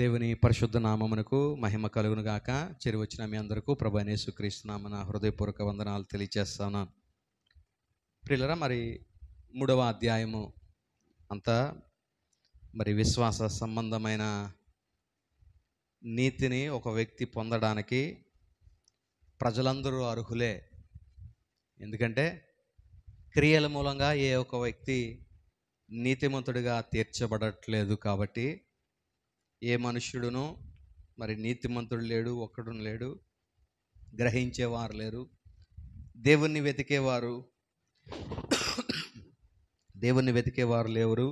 దేవుని పరిశుద్ధ నామమునకు మహిమ కలుగును గాక వచ్చిన మీ అందరకు ప్రభనేసు క్రీస్తునామన హృదయపూర్వక వందనాలు తెలియజేస్తాను ప్రిల్లరా మరి మూడవ అధ్యాయము అంతా మరి విశ్వాస సంబంధమైన నీతిని ఒక వ్యక్తి పొందడానికి ప్రజలందరూ అర్హులే ఎందుకంటే క్రియల మూలంగా ఏ ఒక వ్యక్తి నీతిమంతుడిగా తీర్చబడట్లేదు కాబట్టి ఏ మనుష్యుడునో మరి నీతిమంతుడు లేడు ఒక్కడు లేడు గ్రహించేవారు లేరు దేవుణ్ణి వెతికేవారు దేవుణ్ణి వెతికేవారు లేవరు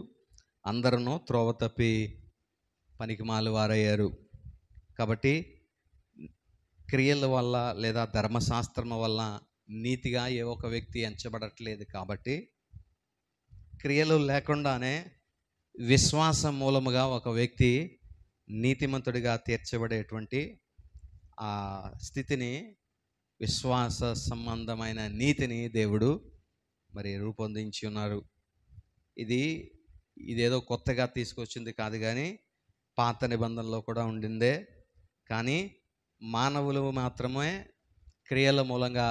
అందరూ త్రోవ తప్పి పనికిమాలు వారయ్యారు కాబట్టి క్రియల వల్ల లేదా ధర్మశాస్త్రం వల్ల నీతిగా ఏ ఒక వ్యక్తి ఎంచబడట్లేదు కాబట్టి క్రియలు లేకుండానే విశ్వాసం మూలముగా ఒక వ్యక్తి నీతిమంతుడిగా తీర్చబడేటువంటి ఆ స్థితిని విశ్వాస సంబంధమైన నీతిని దేవుడు మరి రూపొందించి ఉన్నారు ఇది ఇదేదో కొత్తగా తీసుకొచ్చింది కాదు కానీ పాత నిబంధనలో కూడా ఉండిందే కానీ మానవులు మాత్రమే క్రియల మూలంగా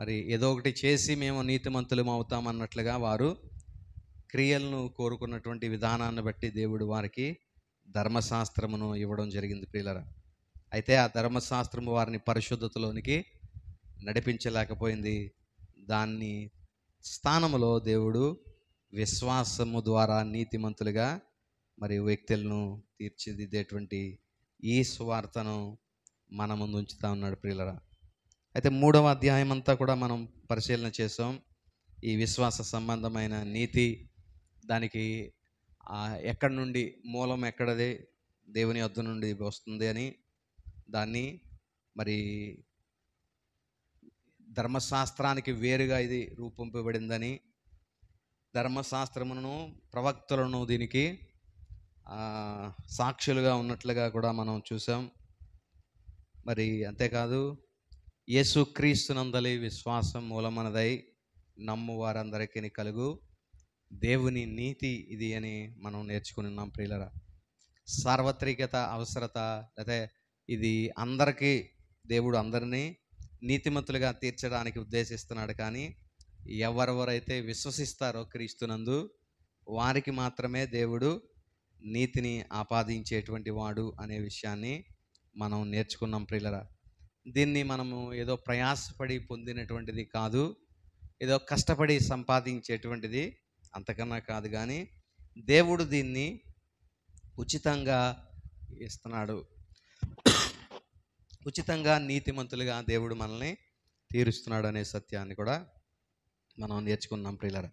మరి ఏదో ఒకటి చేసి మేము నీతిమంతులం అవుతామన్నట్లుగా వారు క్రియలను కోరుకున్నటువంటి విధానాన్ని బట్టి దేవుడు వారికి ధర్మశాస్త్రమును ఇవ్వడం జరిగింది ప్రియులరా అయితే ఆ ధర్మశాస్త్రము వారిని పరిశుద్ధతలోనికి నడిపించలేకపోయింది దాన్ని స్థానములో దేవుడు విశ్వాసము ద్వారా నీతిమంతులుగా మరి వ్యక్తులను తీర్చిదిద్దేటువంటి ఈ స్వార్థను మన ముందు ఉంచుతా ఉన్నాడు ప్రియులరా అయితే మూడవ అధ్యాయం అంతా కూడా మనం పరిశీలన చేసాం ఈ విశ్వాస సంబంధమైన నీతి దానికి ఎక్కడి నుండి మూలం ఎక్కడది దేవుని వద్ద నుండి వస్తుంది అని దాన్ని మరి ధర్మశాస్త్రానికి వేరుగా ఇది రూపొంపబడిందని ధర్మశాస్త్రమును ప్రవక్తలను దీనికి సాక్షులుగా ఉన్నట్లుగా కూడా మనం చూసాం మరి అంతేకాదు యేసుక్రీస్తునందలి విశ్వాసం మూలమనదై నమ్ము వారందరికీ కలుగు దేవుని నీతి ఇది అని మనం నేర్చుకుని ఉన్నాం ప్రియులరా సార్వత్రికత అవసరత లేదా ఇది అందరికీ దేవుడు అందరినీ నీతిమంతులుగా తీర్చడానికి ఉద్దేశిస్తున్నాడు కానీ ఎవరెవరైతే విశ్వసిస్తారో క్రీస్తునందు వారికి మాత్రమే దేవుడు నీతిని ఆపాదించేటువంటి వాడు అనే విషయాన్ని మనం నేర్చుకున్నాం ప్రియులరా దీన్ని మనము ఏదో ప్రయాసపడి పొందినటువంటిది కాదు ఏదో కష్టపడి సంపాదించేటువంటిది అంతకన్నా కాదు కానీ దేవుడు దీన్ని ఉచితంగా ఇస్తున్నాడు ఉచితంగా నీతిమంతులుగా దేవుడు మనల్ని తీరుస్తున్నాడు అనే సత్యాన్ని కూడా మనం నేర్చుకున్నాం ప్రియులర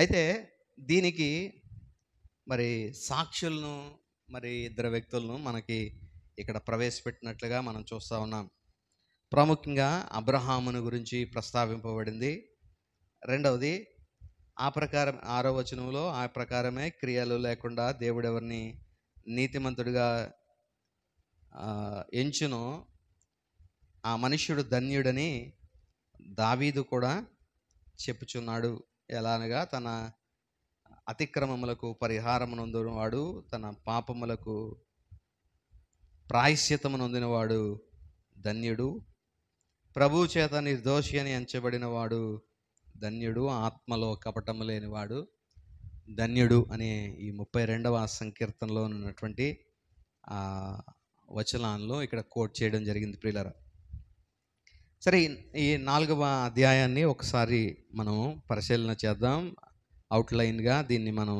అయితే దీనికి మరి సాక్షులను మరి ఇద్దరు వ్యక్తులను మనకి ఇక్కడ ప్రవేశపెట్టినట్లుగా మనం చూస్తూ ఉన్నాం ప్రాముఖ్యంగా అబ్రహామును గురించి ప్రస్తావింపబడింది రెండవది ఆ ప్రకారం ఆరో వచనంలో ఆ ప్రకారమే క్రియలు లేకుండా దేవుడు ఎవరిని నీతిమంతుడిగా ఎంచును ఆ మనుష్యుడు ధన్యుడని దావీదు కూడా చెప్పుచున్నాడు ఎలా అనగా తన అతిక్రమములకు పరిహారమునందునవాడు తన పాపములకు నొందినవాడు ధన్యుడు ప్రభు చేత నిర్దోషి అని ఎంచబడినవాడు ధన్యుడు ఆత్మలో కపటము లేనివాడు ధన్యుడు అనే ఈ ముప్పై రెండవ సంకీర్తనలో ఉన్నటువంటి వచనాల్లో ఇక్కడ కోట్ చేయడం జరిగింది ప్రియులరా సరే ఈ నాలుగవ అధ్యాయాన్ని ఒకసారి మనం పరిశీలన చేద్దాం అవుట్లైన్గా దీన్ని మనం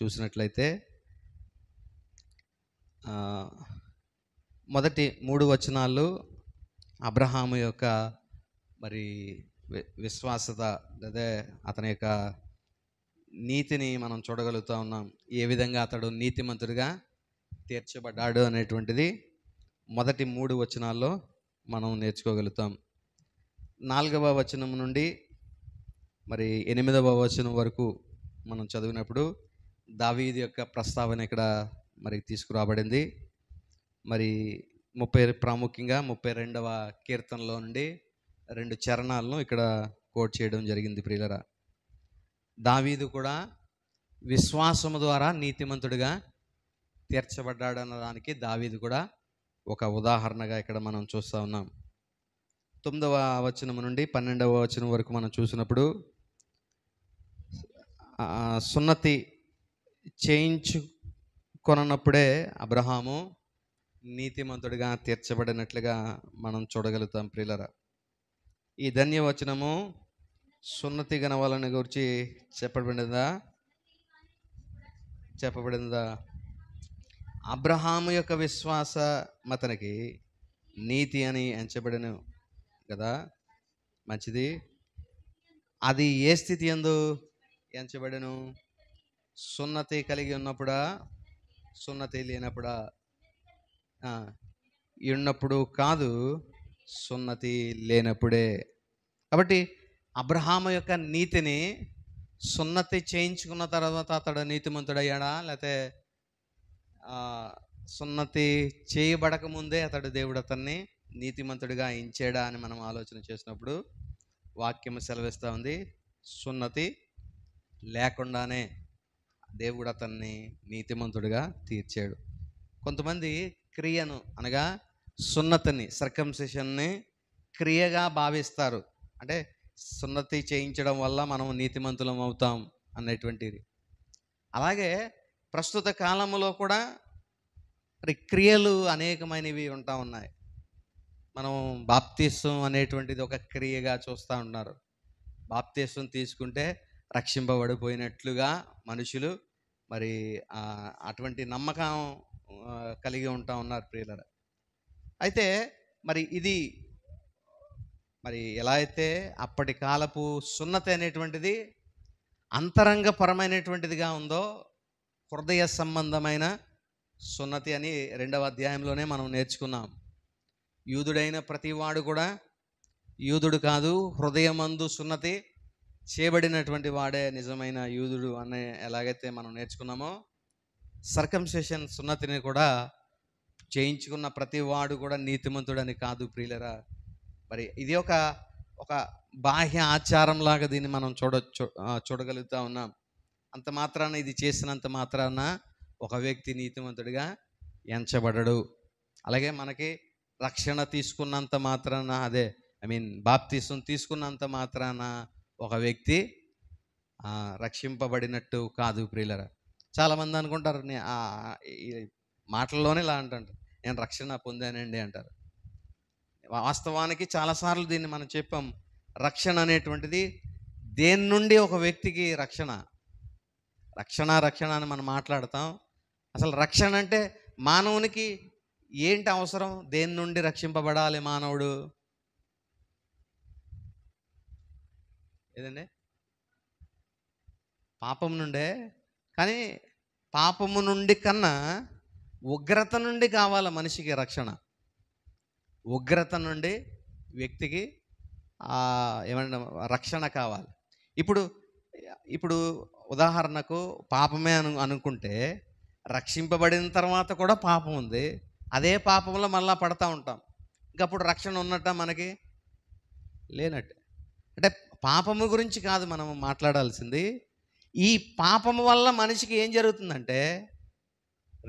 చూసినట్లయితే మొదటి మూడు వచనాలు అబ్రహాము యొక్క మరి విశ్వాసత లేదా అతని యొక్క నీతిని మనం చూడగలుగుతూ ఉన్నాం ఏ విధంగా అతడు నీతిమంతుడిగా తీర్చబడ్డాడు అనేటువంటిది మొదటి మూడు వచనాల్లో మనం నేర్చుకోగలుగుతాం నాలుగవ వచనం నుండి మరి ఎనిమిదవ వచనం వరకు మనం చదివినప్పుడు దావీది యొక్క ప్రస్తావన ఇక్కడ మరి తీసుకురాబడింది మరి ముప్పై ప్రాముఖ్యంగా ముప్పై రెండవ కీర్తనలో నుండి రెండు చరణాలను ఇక్కడ కోట్ చేయడం జరిగింది ప్రియులరా దావీదు కూడా విశ్వాసము ద్వారా నీతిమంతుడిగా తీర్చబడ్డాడన్న దానికి దావీదు కూడా ఒక ఉదాహరణగా ఇక్కడ మనం చూస్తూ ఉన్నాం తొమ్మిదవ వచనం నుండి పన్నెండవ వచనం వరకు మనం చూసినప్పుడు సున్నతి చేయించుకొనప్పుడే అబ్రహాము నీతిమంతుడిగా తీర్చబడినట్లుగా మనం చూడగలుగుతాం ప్రియులరా ఈ ధన్యవచనము సున్నతి గణవాలని గురించి చెప్పబడిందా చెప్పబడిందా అబ్రహాము యొక్క విశ్వాస మతనికి నీతి అని ఎంచబడను కదా మంచిది అది ఏ స్థితి ఎందు ఎంచబడను సున్నతి కలిగి ఉన్నప్పుడా సున్నతి లేనప్పుడా ఉన్నప్పుడు కాదు సున్నతి లేనప్పుడే కాబట్టి అబ్రహాము యొక్క నీతిని సున్నతి చేయించుకున్న తర్వాత అతడు నీతిమంతుడయ్యాడా లేకపోతే సున్నతి చేయబడక ముందే అతడు దేవుడు అతన్ని నీతిమంతుడిగా ఇంచాడా అని మనం ఆలోచన చేసినప్పుడు వాక్యం సెలవిస్తూ ఉంది సున్నతి లేకుండానే దేవుడు అతన్ని నీతిమంతుడిగా తీర్చాడు కొంతమంది క్రియను అనగా సున్నతిని సర్కంసెషన్ని క్రియగా భావిస్తారు అంటే సున్నతి చేయించడం వల్ల మనం నీతిమంతులం అవుతాం అనేటువంటిది అలాగే ప్రస్తుత కాలంలో కూడా మరి క్రియలు అనేకమైనవి ఉంటా ఉన్నాయి మనం బాప్తీసం అనేటువంటిది ఒక క్రియగా చూస్తూ ఉన్నారు బాప్తీసం తీసుకుంటే రక్షింపబడిపోయినట్లుగా మనుషులు మరి అటువంటి నమ్మకం కలిగి ఉంటా ఉన్నారు ప్రియుల అయితే మరి ఇది మరి ఎలా అయితే అప్పటి కాలపు సున్నతి అనేటువంటిది అంతరంగపరమైనటువంటిదిగా ఉందో హృదయ సంబంధమైన సున్నతి అని రెండవ అధ్యాయంలోనే మనం నేర్చుకున్నాం యూదుడైన ప్రతివాడు కూడా యూదుడు కాదు హృదయమందు సున్నతి చేయబడినటువంటి వాడే నిజమైన యూదుడు అనే ఎలాగైతే మనం నేర్చుకున్నామో సర్కంసేషన్ సున్నతిని కూడా చేయించుకున్న ప్రతివాడు కూడా నీతిమంతుడని కాదు ప్రియులరా మరి ఇది ఒక ఒక బాహ్య ఆచారంలాగా దీన్ని మనం చూడ చూడగలుగుతా ఉన్నాం అంత మాత్రాన ఇది చేసినంత మాత్రాన ఒక వ్యక్తి నీతిమంతుడిగా ఎంచబడడు అలాగే మనకి రక్షణ తీసుకున్నంత మాత్రాన అదే ఐ మీన్ బాప్తీసం తీసుకున్నంత మాత్రాన ఒక వ్యక్తి రక్షింపబడినట్టు కాదు ప్రియులరా చాలామంది అనుకుంటారు మాటల్లోనే ఇలా అంటారు నేను రక్షణ పొందానండి అంటారు వాస్తవానికి చాలాసార్లు దీన్ని మనం చెప్పాం రక్షణ అనేటువంటిది దేని నుండి ఒక వ్యక్తికి రక్షణ రక్షణ రక్షణ అని మనం మాట్లాడతాం అసలు రక్షణ అంటే మానవునికి ఏంటి అవసరం దేని నుండి రక్షింపబడాలి మానవుడు ఏదండి పాపం నుండే కానీ పాపము నుండి కన్నా ఉగ్రత నుండి కావాలి మనిషికి రక్షణ ఉగ్రత నుండి వ్యక్తికి ఏమన్నా రక్షణ కావాలి ఇప్పుడు ఇప్పుడు ఉదాహరణకు పాపమే అను అనుకుంటే రక్షింపబడిన తర్వాత కూడా పాపం ఉంది అదే పాపంలో మళ్ళా పడతా ఉంటాం ఇంకప్పుడు అప్పుడు రక్షణ ఉన్నట్ట మనకి లేనట్టు అంటే పాపము గురించి కాదు మనం మాట్లాడాల్సింది ఈ పాపము వల్ల మనిషికి ఏం జరుగుతుందంటే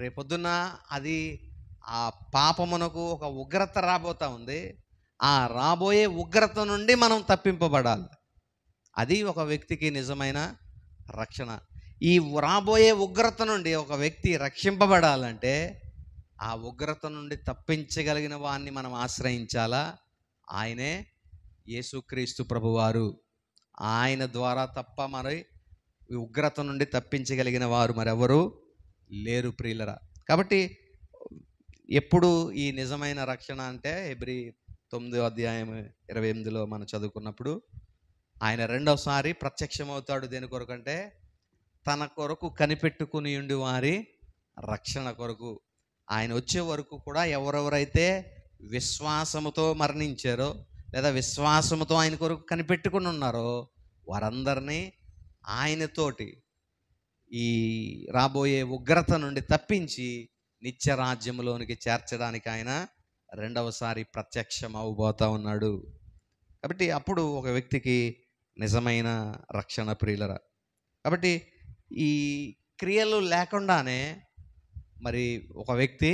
రేపొద్దున అది ఆ పాపమునకు ఒక ఉగ్రత రాబోతా ఉంది ఆ రాబోయే ఉగ్రత నుండి మనం తప్పింపబడాలి అది ఒక వ్యక్తికి నిజమైన రక్షణ ఈ రాబోయే ఉగ్రత నుండి ఒక వ్యక్తి రక్షింపబడాలంటే ఆ ఉగ్రత నుండి తప్పించగలిగిన వాన్ని మనం ఆశ్రయించాలా ఆయనే యేసుక్రీస్తు ప్రభువారు ఆయన ద్వారా తప్ప మరి ఉగ్రత నుండి తప్పించగలిగిన వారు మరెవరు లేరు ప్రియులరా కాబట్టి ఎప్పుడు ఈ నిజమైన రక్షణ అంటే ఎబ్రి తొమ్మిదో అధ్యాయం ఇరవై ఎనిమిదిలో మనం చదువుకున్నప్పుడు ఆయన రెండవసారి ప్రత్యక్షమవుతాడు దేని అంటే తన కొరకు కనిపెట్టుకుని ఉండి వారి రక్షణ కొరకు ఆయన వచ్చే వరకు కూడా ఎవరెవరైతే విశ్వాసముతో మరణించారో లేదా విశ్వాసముతో ఆయన కొరకు కనిపెట్టుకుని ఉన్నారో వారందరినీ ఆయనతోటి ఈ రాబోయే ఉగ్రత నుండి తప్పించి రాజ్యంలోనికి చేర్చడానికి ఆయన రెండవసారి ప్రత్యక్షం అవబోతా ఉన్నాడు కాబట్టి అప్పుడు ఒక వ్యక్తికి నిజమైన రక్షణ ప్రియులరా కాబట్టి ఈ క్రియలు లేకుండానే మరి ఒక వ్యక్తి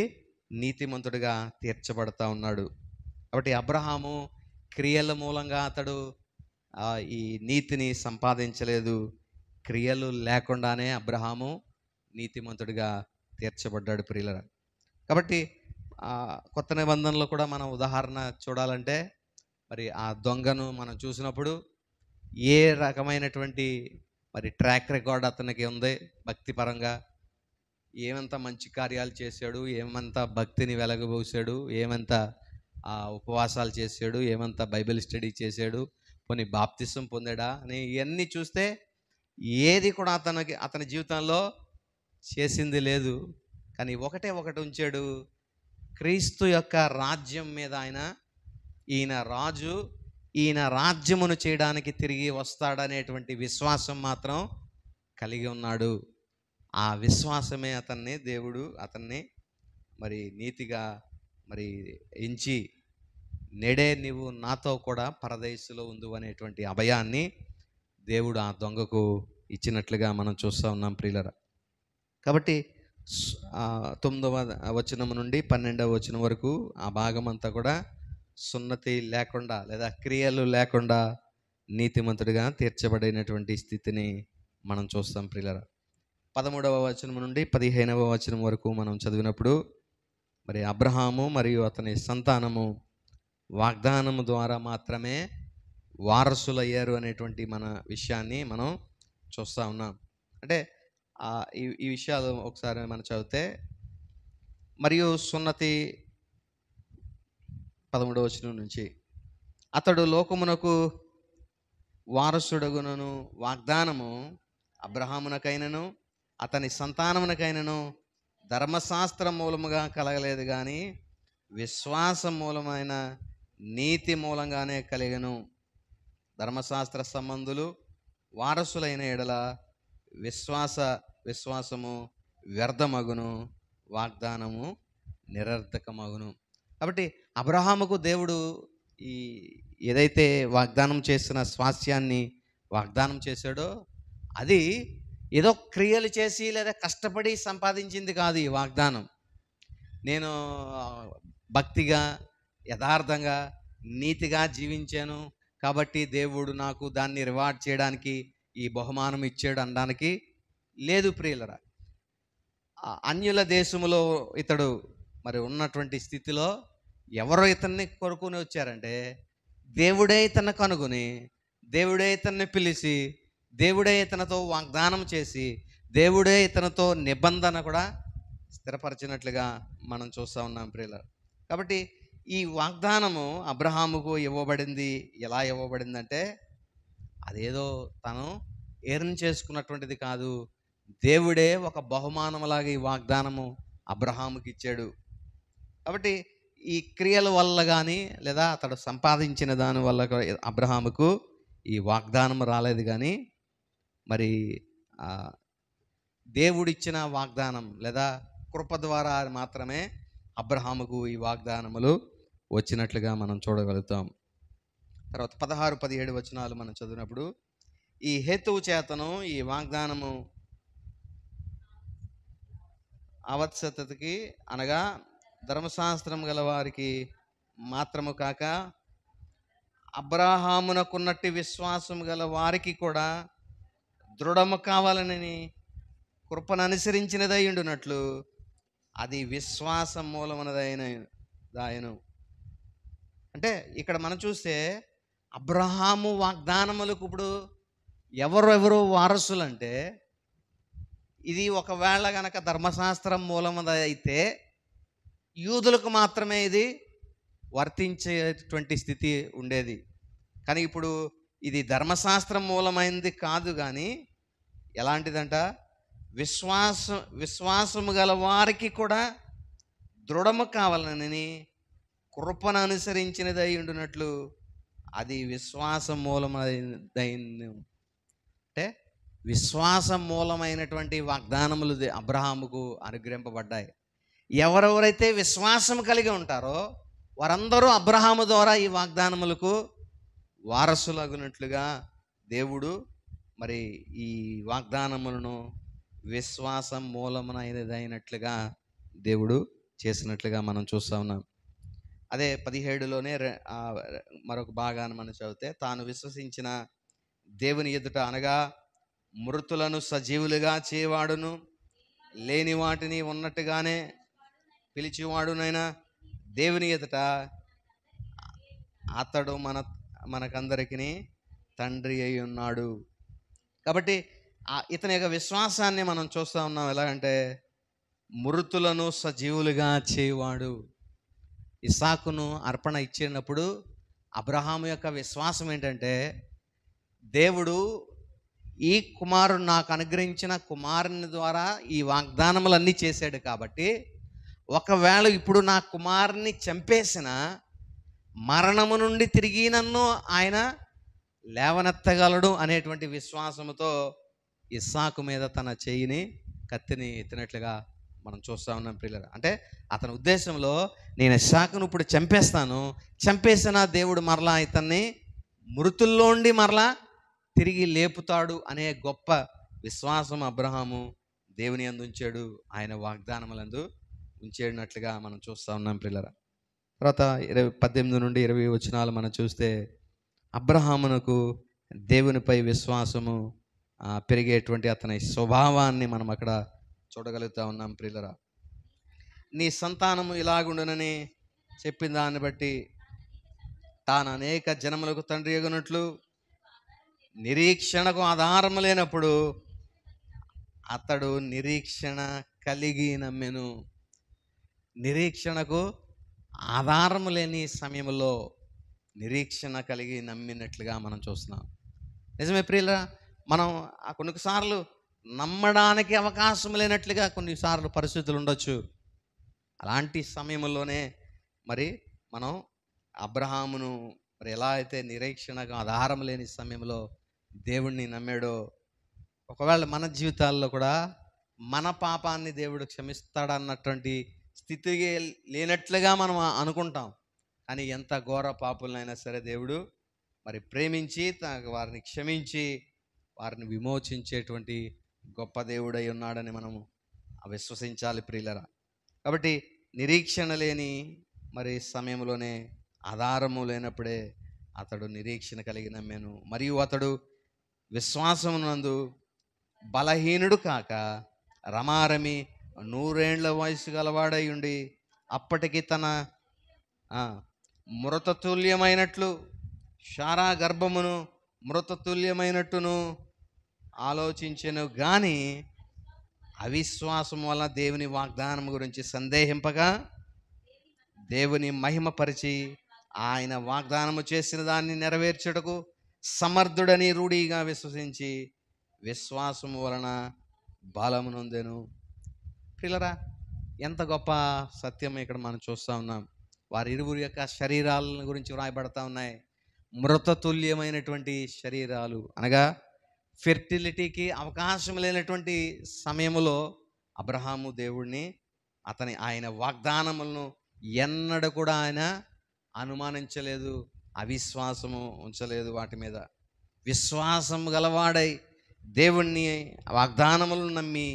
నీతిమంతుడిగా తీర్చబడతా ఉన్నాడు కాబట్టి అబ్రహాము క్రియల మూలంగా అతడు ఈ నీతిని సంపాదించలేదు క్రియలు లేకుండానే అబ్రహాము నీతిమంతుడిగా తీర్చబడ్డాడు ప్రియులరా కాబట్టి కొత్త నిబంధనలో కూడా మనం ఉదాహరణ చూడాలంటే మరి ఆ దొంగను మనం చూసినప్పుడు ఏ రకమైనటువంటి మరి ట్రాక్ రికార్డ్ అతనికి ఉంది భక్తిపరంగా ఏమంత మంచి కార్యాలు చేశాడు ఏమంత భక్తిని వెలగబోసాడు ఏమంత ఉపవాసాలు చేశాడు ఏమంత బైబిల్ స్టడీ చేశాడు కొన్ని బాప్తిసం పొందాడా అని ఇవన్నీ చూస్తే ఏది కూడా అతనికి అతని జీవితంలో చేసింది లేదు కానీ ఒకటే ఒకటి ఉంచాడు క్రీస్తు యొక్క రాజ్యం మీద ఆయన ఈయన రాజు ఈయన రాజ్యమును చేయడానికి తిరిగి వస్తాడనేటువంటి విశ్వాసం మాత్రం కలిగి ఉన్నాడు ఆ విశ్వాసమే అతన్ని దేవుడు అతన్ని మరి నీతిగా మరి ఎంచి నెడే నీవు నాతో కూడా పరదేశులో ఉండు అనేటువంటి అభయాన్ని దేవుడు ఆ దొంగకు ఇచ్చినట్లుగా మనం చూస్తూ ఉన్నాం ప్రియులరా కాబట్టి తొమ్మిదవ వచనం నుండి పన్నెండవ వచనం వరకు ఆ భాగం అంతా కూడా సున్నతి లేకుండా లేదా క్రియలు లేకుండా నీతిమంతుడిగా తీర్చబడినటువంటి స్థితిని మనం చూస్తాం ప్రియుల పదమూడవ వచనం నుండి పదిహేనవ వచనం వరకు మనం చదివినప్పుడు మరి అబ్రహాము మరియు అతని సంతానము వాగ్దానము ద్వారా మాత్రమే వారసులయ్యారు అనేటువంటి మన విషయాన్ని మనం చూస్తూ ఉన్నాం అంటే ఈ ఈ విషయాలు ఒకసారి మనం చదివితే మరియు సున్నతి పదమూడవ వచనం నుంచి అతడు లోకమునకు వారసుడగునను వాగ్దానము అబ్రహామునకైనను అతని సంతానమునకైనను ధర్మశాస్త్రం మూలముగా కలగలేదు కానీ విశ్వాస మూలమైన నీతి మూలంగానే కలిగను ధర్మశాస్త్ర సంబంధులు వారసులైన ఎడల విశ్వాస విశ్వాసము వ్యర్థమగును వాగ్దానము నిరర్థకమగును కాబట్టి అబ్రహాముకు దేవుడు ఈ ఏదైతే వాగ్దానం చేసిన స్వాస్యాన్ని వాగ్దానం చేశాడో అది ఏదో క్రియలు చేసి లేదా కష్టపడి సంపాదించింది కాదు ఈ వాగ్దానం నేను భక్తిగా యథార్థంగా నీతిగా జీవించాను కాబట్టి దేవుడు నాకు దాన్ని రివార్డ్ చేయడానికి ఈ బహుమానం ఇచ్చాడు అనడానికి లేదు ప్రియులరా అన్యుల దేశంలో ఇతడు మరి ఉన్నటువంటి స్థితిలో ఎవరు ఇతన్ని కొనుక్కుని వచ్చారంటే దేవుడే ఇతన్ని కనుగొని దేవుడే ఇతన్ని పిలిచి దేవుడే ఇతనితో వాగ్దానం చేసి దేవుడే ఇతనితో నిబంధన కూడా స్థిరపరిచినట్లుగా మనం చూస్తూ ఉన్నాం ప్రియుల కాబట్టి ఈ వాగ్దానము అబ్రహాముకు ఇవ్వబడింది ఎలా ఇవ్వబడిందంటే అదేదో తను ఎర్న్ చేసుకున్నటువంటిది కాదు దేవుడే ఒక బహుమానంలాగా ఈ వాగ్దానము అబ్రహాముకి ఇచ్చాడు కాబట్టి ఈ క్రియల వల్ల కానీ లేదా అతడు సంపాదించిన దాని వల్ల అబ్రహాముకు ఈ వాగ్దానం రాలేదు కానీ మరి దేవుడిచ్చిన వాగ్దానం లేదా కృప ద్వారా మాత్రమే అబ్రహాముకు ఈ వాగ్దానములు వచ్చినట్లుగా మనం చూడగలుగుతాం తర్వాత పదహారు పదిహేడు వచనాలు మనం చదివినప్పుడు ఈ హేతువు చేతను ఈ వాగ్దానము అవత్సతకి అనగా ధర్మశాస్త్రం గల వారికి మాత్రము కాక అబ్రాహామునకున్నట్టు విశ్వాసం గల వారికి కూడా దృఢము కావాలని కృపను అనుసరించినదై ఉండునట్లు అది విశ్వాసం మూలమైనదైన దాయను అంటే ఇక్కడ మనం చూస్తే అబ్రహాము వాగ్దానములకు ఇప్పుడు ఎవరెవరు వారసులంటే ఇది ఒకవేళ గనక ధర్మశాస్త్రం అయితే యూదులకు మాత్రమే ఇది వర్తించేటువంటి స్థితి ఉండేది కానీ ఇప్పుడు ఇది ధర్మశాస్త్రం మూలమైంది కాదు కానీ ఎలాంటిదంట విశ్వాసం విశ్వాసము గల వారికి కూడా దృఢము కావాలని కృపను అనుసరించినదై ఉండినట్లు అది విశ్వాసం మూలమైంది అంటే విశ్వాసం మూలమైనటువంటి వాగ్దానములు అబ్రహాముకు అనుగ్రహింపబడ్డాయి ఎవరెవరైతే విశ్వాసం కలిగి ఉంటారో వారందరూ అబ్రహాము ద్వారా ఈ వాగ్దానములకు వారసులగునట్లుగా దేవుడు మరి ఈ వాగ్దానములను విశ్వాసం మూలమైనదైనట్లుగా దేవుడు చేసినట్లుగా మనం చూస్తూ ఉన్నాం అదే పదిహేడులోనే మరొక భాగాన్ని మనం చదివితే తాను విశ్వసించిన దేవుని ఎదుట అనగా మృతులను సజీవులుగా చేయవాడును లేని వాటిని ఉన్నట్టుగానే పిలిచేవాడునైనా దేవుని ఎదుట అతడు మన మనకందరికీ తండ్రి అయి ఉన్నాడు కాబట్టి ఇతని యొక్క విశ్వాసాన్ని మనం చూస్తూ ఉన్నాం ఎలాగంటే మృతులను సజీవులుగా చేయవాడు ఇసాకును అర్పణ ఇచ్చినప్పుడు అబ్రహాము యొక్క విశ్వాసం ఏంటంటే దేవుడు ఈ కుమారుడు నాకు అనుగ్రహించిన కుమారుని ద్వారా ఈ వాగ్దానములన్నీ చేశాడు కాబట్టి ఒకవేళ ఇప్పుడు నా కుమారుని చంపేసిన మరణము నుండి తిరిగి నన్ను ఆయన లేవనెత్తగలడు అనేటువంటి విశ్వాసముతో ఇస్సాకు మీద తన చేయిని కత్తిని ఎత్తినట్లుగా మనం చూస్తూ ఉన్నాం ప్రియులరా అంటే అతని ఉద్దేశంలో నేను ఇస్సాకును ఇప్పుడు చంపేస్తాను చంపేసిన దేవుడు మరలా ఇతన్ని మృతుల్లోండి మరలా తిరిగి లేపుతాడు అనే గొప్ప విశ్వాసం అబ్రహాము దేవుని అందుంచాడు ఆయన వాగ్దానములందు ఉంచేడినట్లుగా మనం చూస్తూ ఉన్నాం పిల్లల తర్వాత ఇరవై పద్దెనిమిది నుండి ఇరవై వచనాలు మనం చూస్తే అబ్రహామునకు దేవునిపై విశ్వాసము పెరిగేటువంటి అతని స్వభావాన్ని మనం అక్కడ చూడగలుగుతా ఉన్నాం ప్రియులరా నీ సంతానము ఇలాగుండునని చెప్పిన దాన్ని బట్టి తాను అనేక జనములకు తండ్రి ఎగునట్లు నిరీక్షణకు ఆధారం లేనప్పుడు అతడు నిరీక్షణ కలిగి నమ్మెను నిరీక్షణకు ఆధారం లేని సమయంలో నిరీక్షణ కలిగి నమ్మినట్లుగా మనం చూస్తున్నాం నిజమే ప్రియుల మనం ఆ కొన్నిసార్లు నమ్మడానికి అవకాశం లేనట్లుగా కొన్నిసార్లు పరిస్థితులు ఉండొచ్చు అలాంటి సమయంలోనే మరి మనం అబ్రహామును మరి ఎలా అయితే నిరీక్షణకు ఆధారం లేని సమయంలో దేవుడిని నమ్మాడో ఒకవేళ మన జీవితాల్లో కూడా మన పాపాన్ని దేవుడు క్షమిస్తాడన్నటువంటి స్థితి లేనట్లుగా మనం అనుకుంటాం కానీ ఎంత ఘోర పాపులైనా సరే దేవుడు మరి ప్రేమించి వారిని క్షమించి వారిని విమోచించేటువంటి గొప్ప దేవుడై ఉన్నాడని మనము విశ్వసించాలి ప్రియులరా కాబట్టి నిరీక్షణ లేని మరి సమయంలోనే ఆధారము లేనప్పుడే అతడు నిరీక్షణ కలిగి నమ్మాను మరియు అతడు విశ్వాసమునందు బలహీనుడు కాక రమారమి నూరేండ్ల వయసు గలవాడై ఉండి అప్పటికి తన మృతతుల్యమైనట్లు శారా గర్భమును మృతతుల్యమైనట్టును ఆలోచించను కానీ అవిశ్వాసం వల్ల దేవుని వాగ్దానం గురించి సందేహింపగా దేవుని మహిమపరిచి ఆయన వాగ్దానము చేసిన దాన్ని నెరవేర్చుటకు సమర్థుడని రూఢిగా విశ్వసించి విశ్వాసము వలన బలమునొందెను పిల్లరా ఎంత గొప్ప సత్యం ఇక్కడ మనం చూస్తూ ఉన్నాం వారి ఇరువురు యొక్క శరీరాల గురించి వ్రాయబడతా ఉన్నాయి మృతతుల్యమైనటువంటి శరీరాలు అనగా ఫెర్టిలిటీకి అవకాశం లేనటువంటి సమయంలో అబ్రహాము దేవుడిని అతని ఆయన వాగ్దానములను ఎన్నడూ కూడా ఆయన అనుమానించలేదు అవిశ్వాసము ఉంచలేదు వాటి మీద విశ్వాసం గలవాడై దేవుణ్ణి వాగ్దానములను నమ్మి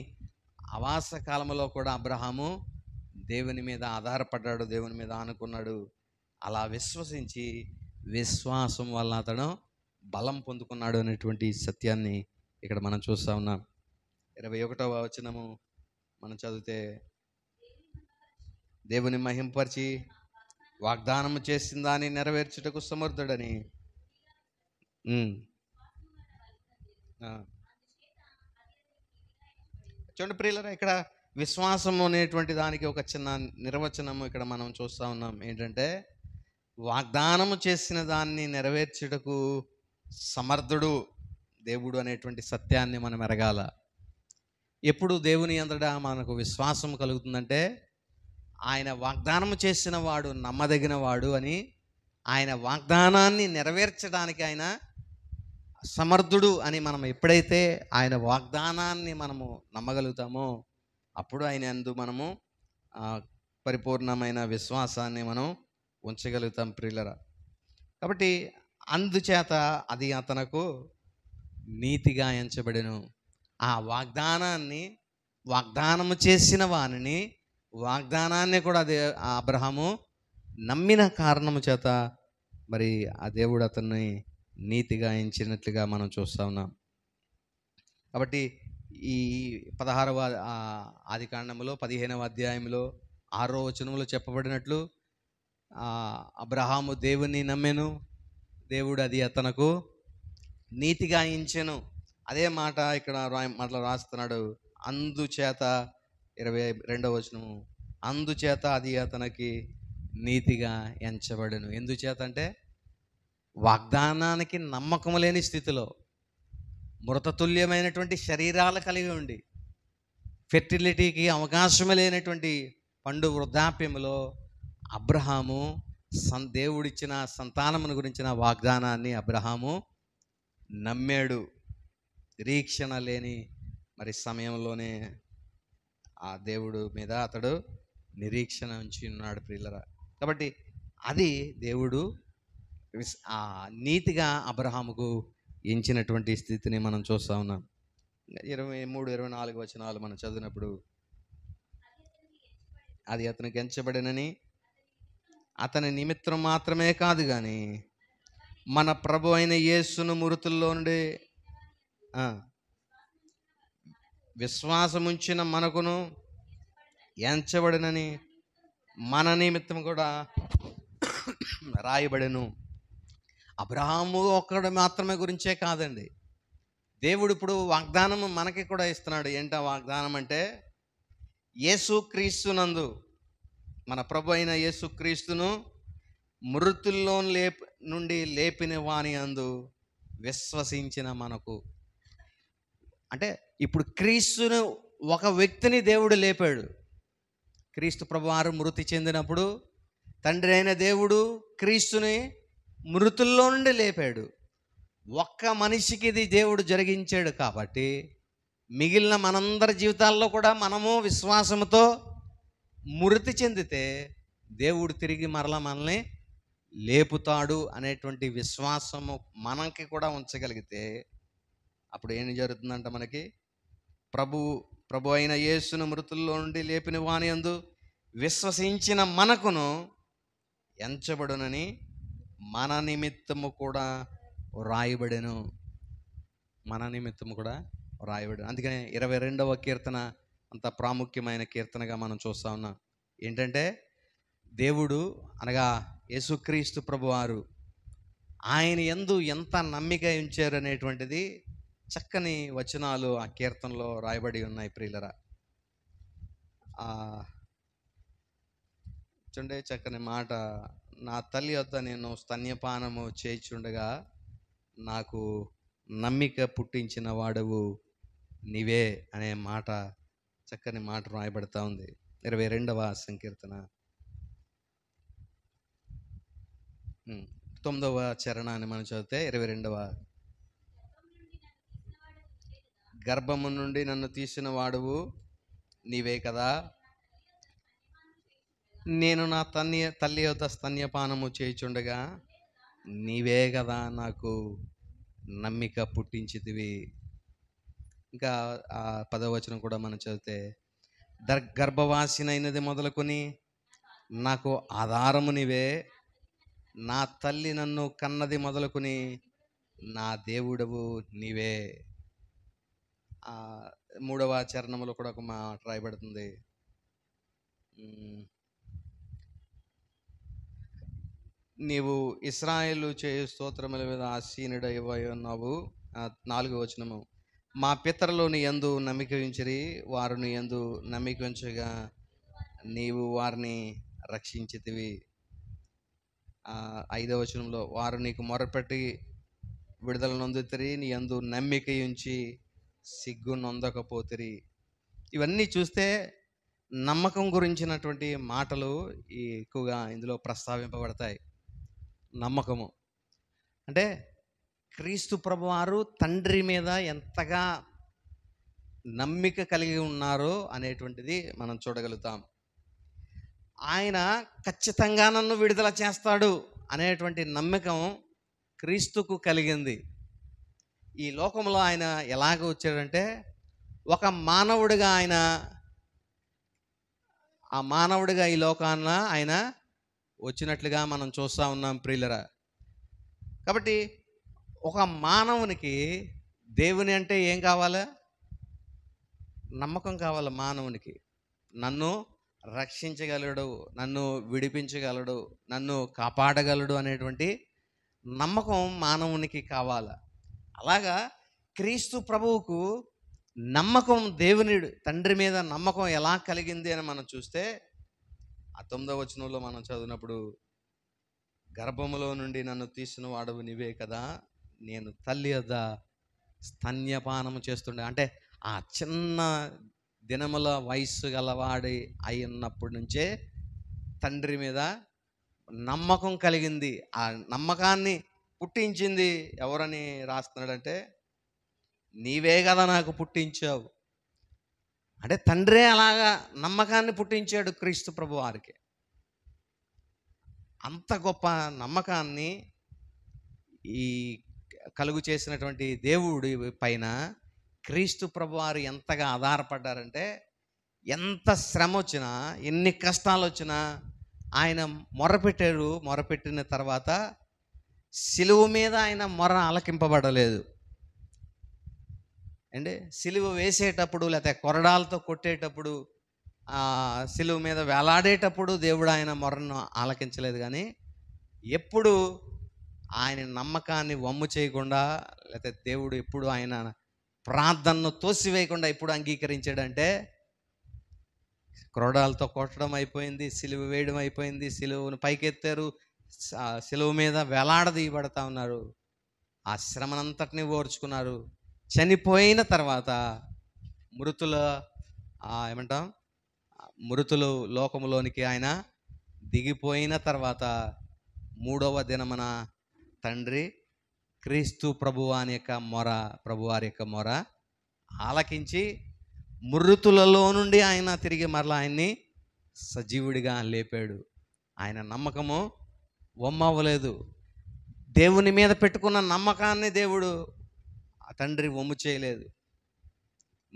అవాస కాలంలో కూడా అబ్రహాము దేవుని మీద ఆధారపడ్డాడు దేవుని మీద ఆనుకున్నాడు అలా విశ్వసించి విశ్వాసం వల్ల అతను బలం పొందుకున్నాడు అనేటువంటి సత్యాన్ని ఇక్కడ మనం చూస్తూ ఉన్నాం ఇరవై ఒకటవ వచనము మనం చదివితే దేవుని మహింపరిచి వాగ్దానం చేసిన దాన్ని నెరవేర్చుటకు సమర్థుడని చూడండి ప్రియులరా ఇక్కడ విశ్వాసం అనేటువంటి దానికి ఒక చిన్న నిర్వచనము ఇక్కడ మనం చూస్తూ ఉన్నాం ఏంటంటే వాగ్దానము చేసిన దాన్ని నెరవేర్చుటకు సమర్థుడు దేవుడు అనేటువంటి సత్యాన్ని మనం ఎరగాల ఎప్పుడు దేవుని అందడ మనకు విశ్వాసం కలుగుతుందంటే ఆయన వాగ్దానం చేసిన వాడు నమ్మదగిన వాడు అని ఆయన వాగ్దానాన్ని నెరవేర్చడానికి ఆయన సమర్థుడు అని మనం ఎప్పుడైతే ఆయన వాగ్దానాన్ని మనము నమ్మగలుగుతామో అప్పుడు ఆయన అందు మనము పరిపూర్ణమైన విశ్వాసాన్ని మనం ఉంచగలుగుతాం ప్రియులరా కాబట్టి అందుచేత అది అతనకు నీతిగా ఎంచబడిను ఆ వాగ్దానాన్ని వాగ్దానము చేసిన వానిని వాగ్దానాన్ని కూడా అదే అబ్రహము నమ్మిన కారణము చేత మరి ఆ దేవుడు అతన్ని నీతిగా ఎంచినట్లుగా మనం చూస్తూ ఉన్నాం కాబట్టి ఈ పదహారవ ఆది కాండంలో పదిహేనవ అధ్యాయంలో ఆరో వచనంలో చెప్పబడినట్లు అబ్రహాము దేవుని నమ్మెను దేవుడు అది అతనకు నీతిగా ఎంచెను అదే మాట ఇక్కడ రా మాటలో రాస్తున్నాడు అందుచేత ఇరవై రెండవ వచనము అందుచేత అది అతనికి నీతిగా ఎంచబడను ఎందుచేత అంటే వాగ్దానానికి నమ్మకం లేని స్థితిలో మృతతుల్యమైనటువంటి శరీరాలు కలిగి ఉండి ఫెర్టిలిటీకి అవకాశం లేనటువంటి పండు వృద్ధాప్యములో అబ్రహాము సన్ దేవుడిచ్చిన సంతానమును గురించిన వాగ్దానాన్ని అబ్రహాము నమ్మాడు నిరీక్షణ లేని మరి సమయంలోనే ఆ దేవుడు మీద అతడు నిరీక్షణ ఉంచి ఉన్నాడు ప్రియులరా కాబట్టి అది దేవుడు నీతిగా అబ్రహాముకు ఎంచినటువంటి స్థితిని మనం చూస్తూ ఉన్నాం ఇరవై మూడు ఇరవై నాలుగు వచనాలు మనం చదివినప్పుడు అది అతనికి ఎంచబడినని అతని నిమిత్తం మాత్రమే కాదు కానీ మన ప్రభు అయిన యేసును మృతుల్లో నుండి విశ్వాసముంచిన మనకును ఎంచబడినని మన నిమిత్తం కూడా రాయబడిను అబ్రహాము ఒక్కడు మాత్రమే గురించే కాదండి దేవుడు ఇప్పుడు వాగ్దానం మనకి కూడా ఇస్తున్నాడు ఏంట వాగ్దానం అంటే క్రీస్తునందు మన ప్రభు అయిన క్రీస్తును మృతుల్లో లేప నుండి లేపిన వాణి అందు విశ్వసించిన మనకు అంటే ఇప్పుడు క్రీస్తును ఒక వ్యక్తిని దేవుడు లేపాడు క్రీస్తు ప్రభువారు మృతి చెందినప్పుడు తండ్రి అయిన దేవుడు క్రీస్తుని మృతుల్లో నుండి లేపాడు ఒక్క మనిషికి ఇది దేవుడు జరిగించాడు కాబట్టి మిగిలిన మనందరి జీవితాల్లో కూడా మనము విశ్వాసంతో మృతి చెందితే దేవుడు తిరిగి మరలా మనల్ని లేపుతాడు అనేటువంటి విశ్వాసము మనకి కూడా ఉంచగలిగితే అప్పుడు ఏం జరుగుతుందంట మనకి ప్రభువు ప్రభు అయిన యేసును మృతుల్లో నుండి లేపిన అందు విశ్వసించిన మనకును ఎంచబడునని మన నిమిత్తము కూడా రాయబడెను మన నిమిత్తము కూడా రాయబడను అందుకనే ఇరవై రెండవ కీర్తన అంత ప్రాముఖ్యమైన కీర్తనగా మనం చూస్తూ ఉన్నాం ఏంటంటే దేవుడు అనగా యేసుక్రీస్తు ప్రభువారు ఆయన ఎందు ఎంత నమ్మిక ఉంచారు అనేటువంటిది చక్కని వచనాలు ఆ కీర్తనలో రాయబడి ఉన్నాయి ప్రియులరా చూడే చక్కని మాట నా తల్లి వద్ద నేను స్తన్యపానము చేయిచుండగా నాకు నమ్మిక పుట్టించిన వాడవు నీవే అనే మాట చక్కని మాట రాయబడతా ఉంది ఇరవై రెండవ సంకీర్తన తొమ్మిదవ చరణాన్ని మనం చదివితే ఇరవై రెండవ గర్భము నుండి నన్ను తీసిన వాడువు నీవే కదా నేను నా తన్య తల్లి యొక్క స్తన్యపానము చేయిచుండగా నీవే కదా నాకు నమ్మిక పుట్టించితివి ఇంకా ఆ పదవచనం కూడా మనం చదివితే దర్ గర్భవాసినైనది మొదలుకొని నాకు ఆధారము నీవే నా తల్లి నన్ను కన్నది మొదలుకొని నా దేవుడవు నీవే మూడవ చరణంలో కూడా ఒక మాట రాయబడుతుంది నీవు ఇస్రాయేల్ చేయు స్తోత్రముల మీద ఆశీనుడై ఉన్నావు నాలుగు వచనము మా పితరులోని ఎందు నమ్మిక ఉంచిరి వారిని ఎందు నమ్మిక ఉంచగా నీవు వారిని రక్షించితివి ఐదవ వచనంలో వారు నీకు మొరపెట్టి విడుదల నొందుతరి నీ ఎందు నమ్మిక ఉంచి సిగ్గు నొందకపోతిరి ఇవన్నీ చూస్తే నమ్మకం గురించినటువంటి మాటలు ఎక్కువగా ఇందులో ప్రస్తావింపబడతాయి నమ్మకము అంటే క్రీస్తు ప్రభువారు తండ్రి మీద ఎంతగా నమ్మిక కలిగి ఉన్నారో అనేటువంటిది మనం చూడగలుగుతాం ఆయన ఖచ్చితంగా నన్ను విడుదల చేస్తాడు అనేటువంటి నమ్మకం క్రీస్తుకు కలిగింది ఈ లోకంలో ఆయన ఎలాగ వచ్చాడంటే ఒక మానవుడిగా ఆయన ఆ మానవుడిగా ఈ లోకాన్న ఆయన వచ్చినట్లుగా మనం చూస్తూ ఉన్నాం ప్రియులరా కాబట్టి ఒక మానవునికి దేవుని అంటే ఏం కావాలి నమ్మకం కావాలి మానవునికి నన్ను రక్షించగలడు నన్ను విడిపించగలడు నన్ను కాపాడగలడు అనేటువంటి నమ్మకం మానవునికి కావాలి అలాగా క్రీస్తు ప్రభువుకు నమ్మకం దేవుని తండ్రి మీద నమ్మకం ఎలా కలిగింది అని మనం చూస్తే ఆ తొమ్మిదవ వచనంలో మనం చదివినప్పుడు గర్భములో నుండి నన్ను తీసిన వాడవు నీవే కదా నేను తల్లి యొద్ద స్తన్యపానం చేస్తుండే అంటే ఆ చిన్న దినముల వయస్సు గలవాడి అయి ఉన్నప్పటి నుంచే తండ్రి మీద నమ్మకం కలిగింది ఆ నమ్మకాన్ని పుట్టించింది ఎవరని రాస్తున్నాడంటే నీవే కదా నాకు పుట్టించావు అంటే తండ్రే అలాగా నమ్మకాన్ని పుట్టించాడు క్రీస్తు ప్రభు వారికి అంత గొప్ప నమ్మకాన్ని ఈ కలుగు చేసినటువంటి దేవుడి పైన క్రీస్తు ప్రభు వారు ఎంతగా ఆధారపడ్డారంటే ఎంత శ్రమ వచ్చినా ఎన్ని కష్టాలు వచ్చినా ఆయన మొరపెట్టారు మొరపెట్టిన తర్వాత శిలువ మీద ఆయన మొర ఆలకింపబడలేదు అంటే సిలువ వేసేటప్పుడు లేకపోతే కొరడాలతో కొట్టేటప్పుడు సిలువ మీద వేలాడేటప్పుడు దేవుడు ఆయన మొరను ఆలకించలేదు కానీ ఎప్పుడు ఆయన నమ్మకాన్ని వమ్ము చేయకుండా లేకపోతే దేవుడు ఎప్పుడు ఆయన ప్రార్థనను తోసివేయకుండా ఎప్పుడు అంగీకరించాడంటే క్రోడాలతో కొట్టడం అయిపోయింది సిలువ వేయడం అయిపోయింది సిలువను పైకెత్తారు సెలవు మీద వేలాడదీయబడతా ఉన్నారు ఆ శ్రమనంతటిని ఓర్చుకున్నారు చనిపోయిన తర్వాత మృతుల ఏమంటాం మృతులు లోకములోనికి ఆయన దిగిపోయిన తర్వాత మూడవ దినమన తండ్రి క్రీస్తు ప్రభువాని యొక్క మొర ప్రభువారి యొక్క మొర ఆలకించి మృతులలో నుండి ఆయన తిరిగి మరలా ఆయన్ని సజీవుడిగా లేపాడు ఆయన నమ్మకము ఒమ్మవ్వలేదు దేవుని మీద పెట్టుకున్న నమ్మకాన్ని దేవుడు ఆ తండ్రి ఒమ్ము చేయలేదు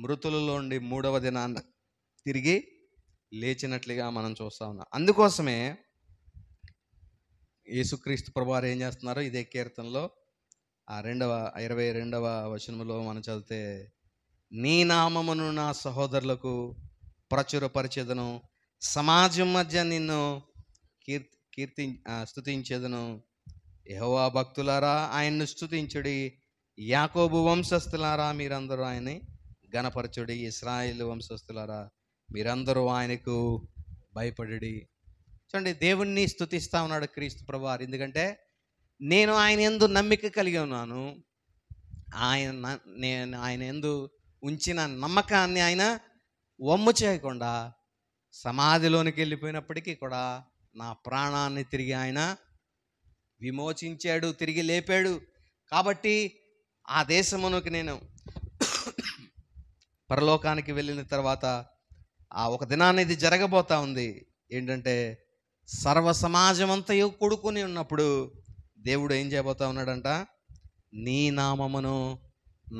మృతులలోండి మూడవ దినాన తిరిగి లేచినట్లుగా మనం చూస్తా ఉన్నాం అందుకోసమే యేసుక్రీస్తు ప్రభువారు ఏం చేస్తున్నారు ఇదే కీర్తనలో ఆ రెండవ ఇరవై రెండవ వచనంలో మనం చదివితే నీ నామమును నా సహోదరులకు ప్రచురపరిచేదను సమాజం మధ్య నిన్ను కీర్తి కీర్తి స్థుతించదును యహోవా భక్తులారా ఆయన్ను స్థుతించుడి యాకోబు వంశస్థులారా మీరందరూ ఆయన్ని గణపరచుడి ఇస్రాయిల్ వంశస్థులారా మీరందరూ ఆయనకు భయపడుడి చూడండి దేవుణ్ణి స్థుతిస్తా ఉన్నాడు క్రీస్తు ప్రభువారు ఎందుకంటే నేను ఆయన ఎందు నమ్మిక కలిగి ఉన్నాను ఆయన నేను ఆయన ఎందు ఉంచిన నమ్మకాన్ని ఆయన వమ్ము చేయకుండా సమాధిలోనికి వెళ్ళిపోయినప్పటికీ కూడా నా ప్రాణాన్ని తిరిగి ఆయన విమోచించాడు తిరిగి లేపాడు కాబట్టి ఆ దేశమునకు నేను పరలోకానికి వెళ్ళిన తర్వాత ఆ ఒక దినాన్ని ఇది జరగబోతా ఉంది ఏంటంటే సర్వ సమాజం అంతయు కూడుకుని ఉన్నప్పుడు దేవుడు ఏం చేయబోతా ఉన్నాడంట నీ నామమును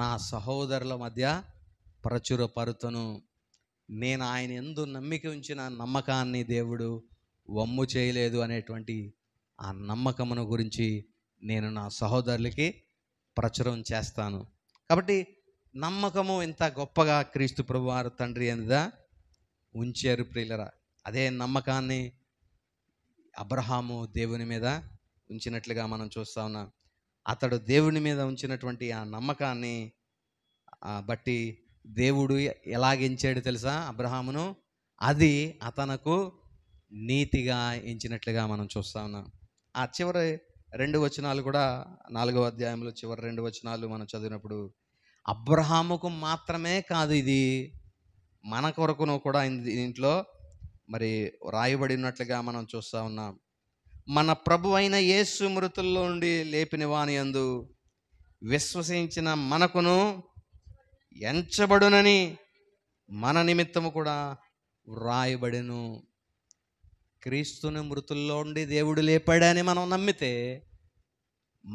నా సహోదరుల మధ్య ప్రచురపరుతను నేను ఆయన ఎందు నమ్మిక ఉంచిన నమ్మకాన్ని దేవుడు వమ్ము చేయలేదు అనేటువంటి ఆ నమ్మకమును గురించి నేను నా సహోదరులకి ప్రచురం చేస్తాను కాబట్టి నమ్మకము ఇంత గొప్పగా క్రీస్తు ప్రభువారు తండ్రి అనేదా ఉంచారు ప్రియులరా అదే నమ్మకాన్ని అబ్రహాము దేవుని మీద ఉంచినట్లుగా మనం చూస్తా ఉన్నాం అతడు దేవుని మీద ఉంచినటువంటి ఆ నమ్మకాన్ని బట్టి దేవుడు ఎలాగించాడు తెలుసా అబ్రహామును అది అతనకు నీతిగా ఎంచినట్లుగా మనం చూస్తా ఉన్నాం ఆ చివరి రెండు వచనాలు కూడా నాలుగో అధ్యాయంలో చివరి రెండు వచనాలు మనం చదివినప్పుడు అబ్రహాముకు మాత్రమే కాదు ఇది మన కొరకును కూడా దీంట్లో మరి రాయబడినట్లుగా మనం చూస్తూ ఉన్నాం మన ప్రభు అయిన యేసు మృతుల్లో ఉండి లేపిన వాని అందు విశ్వసించిన మనకును ఎంచబడునని మన నిమిత్తము కూడా వ్రాయబడిను క్రీస్తుని మృతుల్లో ఉండి దేవుడు లేపాడని మనం నమ్మితే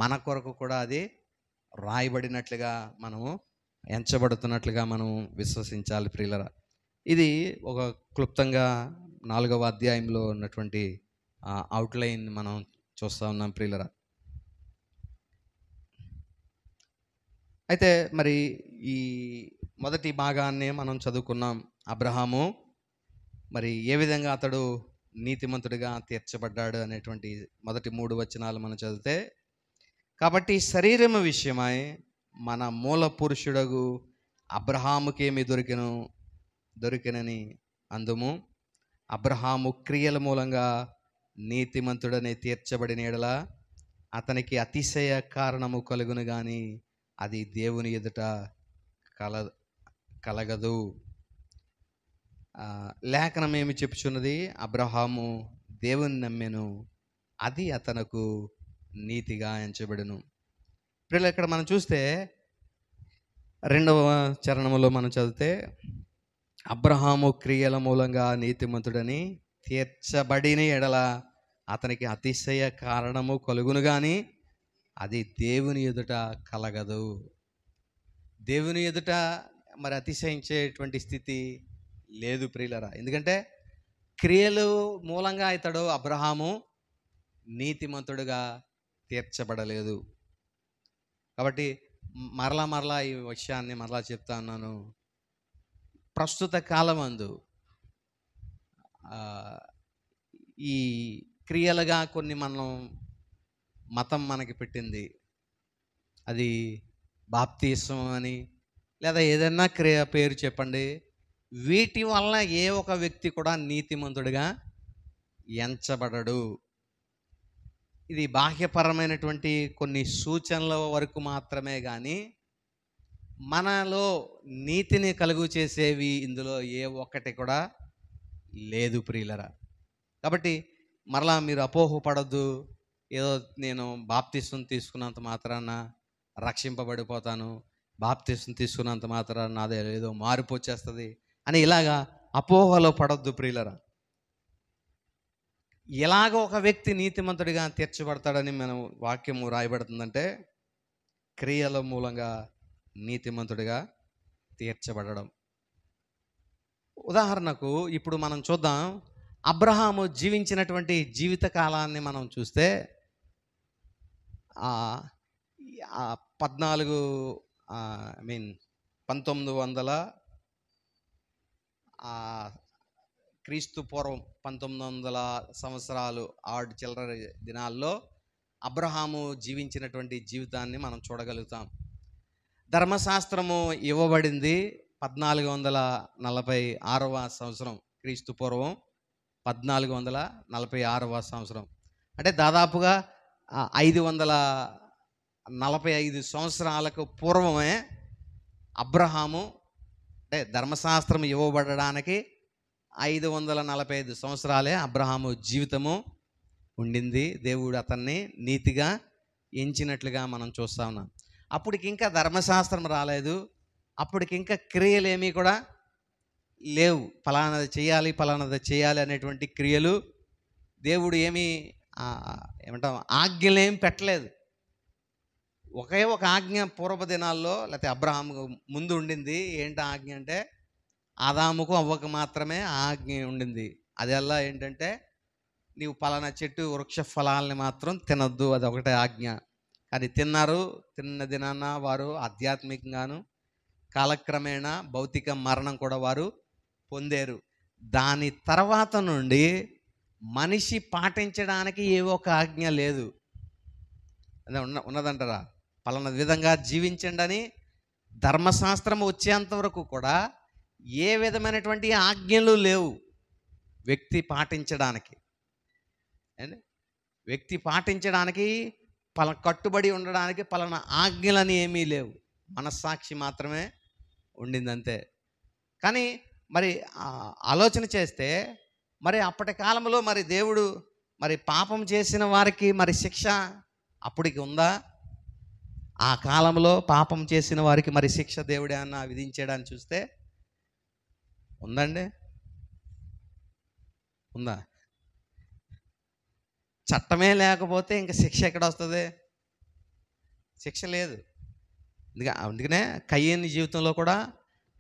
మన కొరకు కూడా అది రాయబడినట్లుగా మనము ఎంచబడుతున్నట్లుగా మనం విశ్వసించాలి ప్రియులరా ఇది ఒక క్లుప్తంగా నాలుగవ అధ్యాయంలో ఉన్నటువంటి అవుట్లైన్ మనం చూస్తూ ఉన్నాం ప్రియులరా అయితే మరి ఈ మొదటి భాగాన్ని మనం చదువుకున్నాం అబ్రహాము మరి ఏ విధంగా అతడు నీతిమంతుడిగా తీర్చబడ్డాడు అనేటువంటి మొదటి మూడు వచనాలు మనం చదివితే కాబట్టి శరీరము విషయమై మన మూల పురుషుడగు అబ్రహాముకేమి దొరికిను దొరికినని అందుము అబ్రహాము క్రియల మూలంగా నీతిమంతుడనే తీర్చబడిన ఎడలా అతనికి అతిశయ కారణము కలుగును కానీ అది దేవుని ఎదుట కల కలగదు లేఖనం ఏమి చెప్పుచున్నది అబ్రహాము దేవుని నమ్మెను అది అతనకు నీతిగా ఎంచబడును ఇప్పుడు ఇక్కడ మనం చూస్తే రెండవ చరణంలో మనం చదివితే అబ్రహాము క్రియల మూలంగా నీతిమంతుడని తీర్చబడిన ఎడల అతనికి అతిశయ కారణము కలుగును కానీ అది దేవుని ఎదుట కలగదు దేవుని ఎదుట మరి అతిశయించేటువంటి స్థితి లేదు ప్రియులరా ఎందుకంటే క్రియలు మూలంగా ఇతడు అబ్రహాము నీతిమంతుడుగా తీర్చబడలేదు కాబట్టి మరలా మరలా ఈ విషయాన్ని మరలా చెప్తా ఉన్నాను ప్రస్తుత కాలమందు ఈ క్రియలుగా కొన్ని మనం మతం మనకి పెట్టింది అది బాప్తీసం అని లేదా ఏదైనా క్రియ పేరు చెప్పండి వీటి వలన ఏ ఒక వ్యక్తి కూడా నీతిమంతుడిగా ఎంచబడడు ఇది బాహ్యపరమైనటువంటి కొన్ని సూచనల వరకు మాత్రమే కానీ మనలో నీతిని కలుగు చేసేవి ఇందులో ఏ ఒక్కటి కూడా లేదు ప్రియులరా కాబట్టి మరలా మీరు అపోహపడద్దు ఏదో నేను బాప్తిస్వం తీసుకున్నంత మాత్రాన రక్షింపబడిపోతాను బాప్తిస్వం తీసుకున్నంత మాత్రాన అదే ఏదో మార్పు వచ్చేస్తుంది అని ఇలాగా అపోహలో పడద్దు ప్రియులరా ఎలాగ ఒక వ్యక్తి నీతిమంతుడిగా తీర్చబడతాడని మనం వాక్యము రాయబడుతుందంటే క్రియల మూలంగా నీతిమంతుడిగా తీర్చబడడం ఉదాహరణకు ఇప్పుడు మనం చూద్దాం అబ్రహాము జీవించినటువంటి జీవిత కాలాన్ని మనం చూస్తే పద్నాలుగు ఐ మీన్ పంతొమ్మిది వందల క్రీస్తు పూర్వం పంతొమ్మిది వందల సంవత్సరాలు ఆడు చిల్లర దినాల్లో అబ్రహాము జీవించినటువంటి జీవితాన్ని మనం చూడగలుగుతాం ధర్మశాస్త్రము ఇవ్వబడింది పద్నాలుగు వందల నలభై ఆరవ సంవత్సరం క్రీస్తు పూర్వం పద్నాలుగు వందల నలభై ఆరవ సంవత్సరం అంటే దాదాపుగా ఐదు వందల నలభై ఐదు సంవత్సరాలకు పూర్వమే అబ్రహాము అంటే ధర్మశాస్త్రం ఇవ్వబడడానికి ఐదు వందల నలభై ఐదు సంవత్సరాలే అబ్రహాము జీవితము ఉండింది దేవుడు అతన్ని నీతిగా ఎంచినట్లుగా మనం చూస్తా ఉన్నాం అప్పటికి ఇంకా ధర్మశాస్త్రం రాలేదు అప్పటికి ఇంకా క్రియలేమీ కూడా లేవు ఫలానది చేయాలి ఫలానది చేయాలి అనేటువంటి క్రియలు దేవుడు ఏమీ ఏమంటాం ఆజ్ఞలేం పెట్టలేదు ఒకే ఒక ఆజ్ఞ పూర్వ దినాల్లో లేకపోతే అబ్రహాం ముందు ఉండింది ఏంటి ఆజ్ఞ అంటే ఆదాముకు అవ్వకు మాత్రమే ఆజ్ఞ ఉండింది అది ఎలా ఏంటంటే నీవు పలానా చెట్టు వృక్ష ఫలాల్ని మాత్రం తినద్దు అది ఒకటే ఆజ్ఞ కానీ తిన్నారు తిన్న దినాన వారు ఆధ్యాత్మికంగాను కాలక్రమేణా భౌతిక మరణం కూడా వారు పొందారు దాని తర్వాత నుండి మనిషి పాటించడానికి ఏ ఒక ఆజ్ఞ లేదు అదే ఉన్న ఉన్నదంటారా పలానా విధంగా జీవించండి అని ధర్మశాస్త్రం వచ్చేంత వరకు కూడా ఏ విధమైనటువంటి ఆజ్ఞలు లేవు వ్యక్తి పాటించడానికి వ్యక్తి పాటించడానికి పల కట్టుబడి ఉండడానికి పలానా ఆజ్ఞలని ఏమీ లేవు మనస్సాక్షి మాత్రమే ఉండిందంతే కానీ మరి ఆలోచన చేస్తే మరి అప్పటి కాలంలో మరి దేవుడు మరి పాపం చేసిన వారికి మరి శిక్ష అప్పటికి ఉందా ఆ కాలంలో పాపం చేసిన వారికి మరి శిక్ష దేవుడే అన్న విధించాడని చూస్తే ఉందండి ఉందా చట్టమే లేకపోతే ఇంకా శిక్ష ఎక్కడ వస్తుంది శిక్ష లేదు అందుకే అందుకనే కయ్యని జీవితంలో కూడా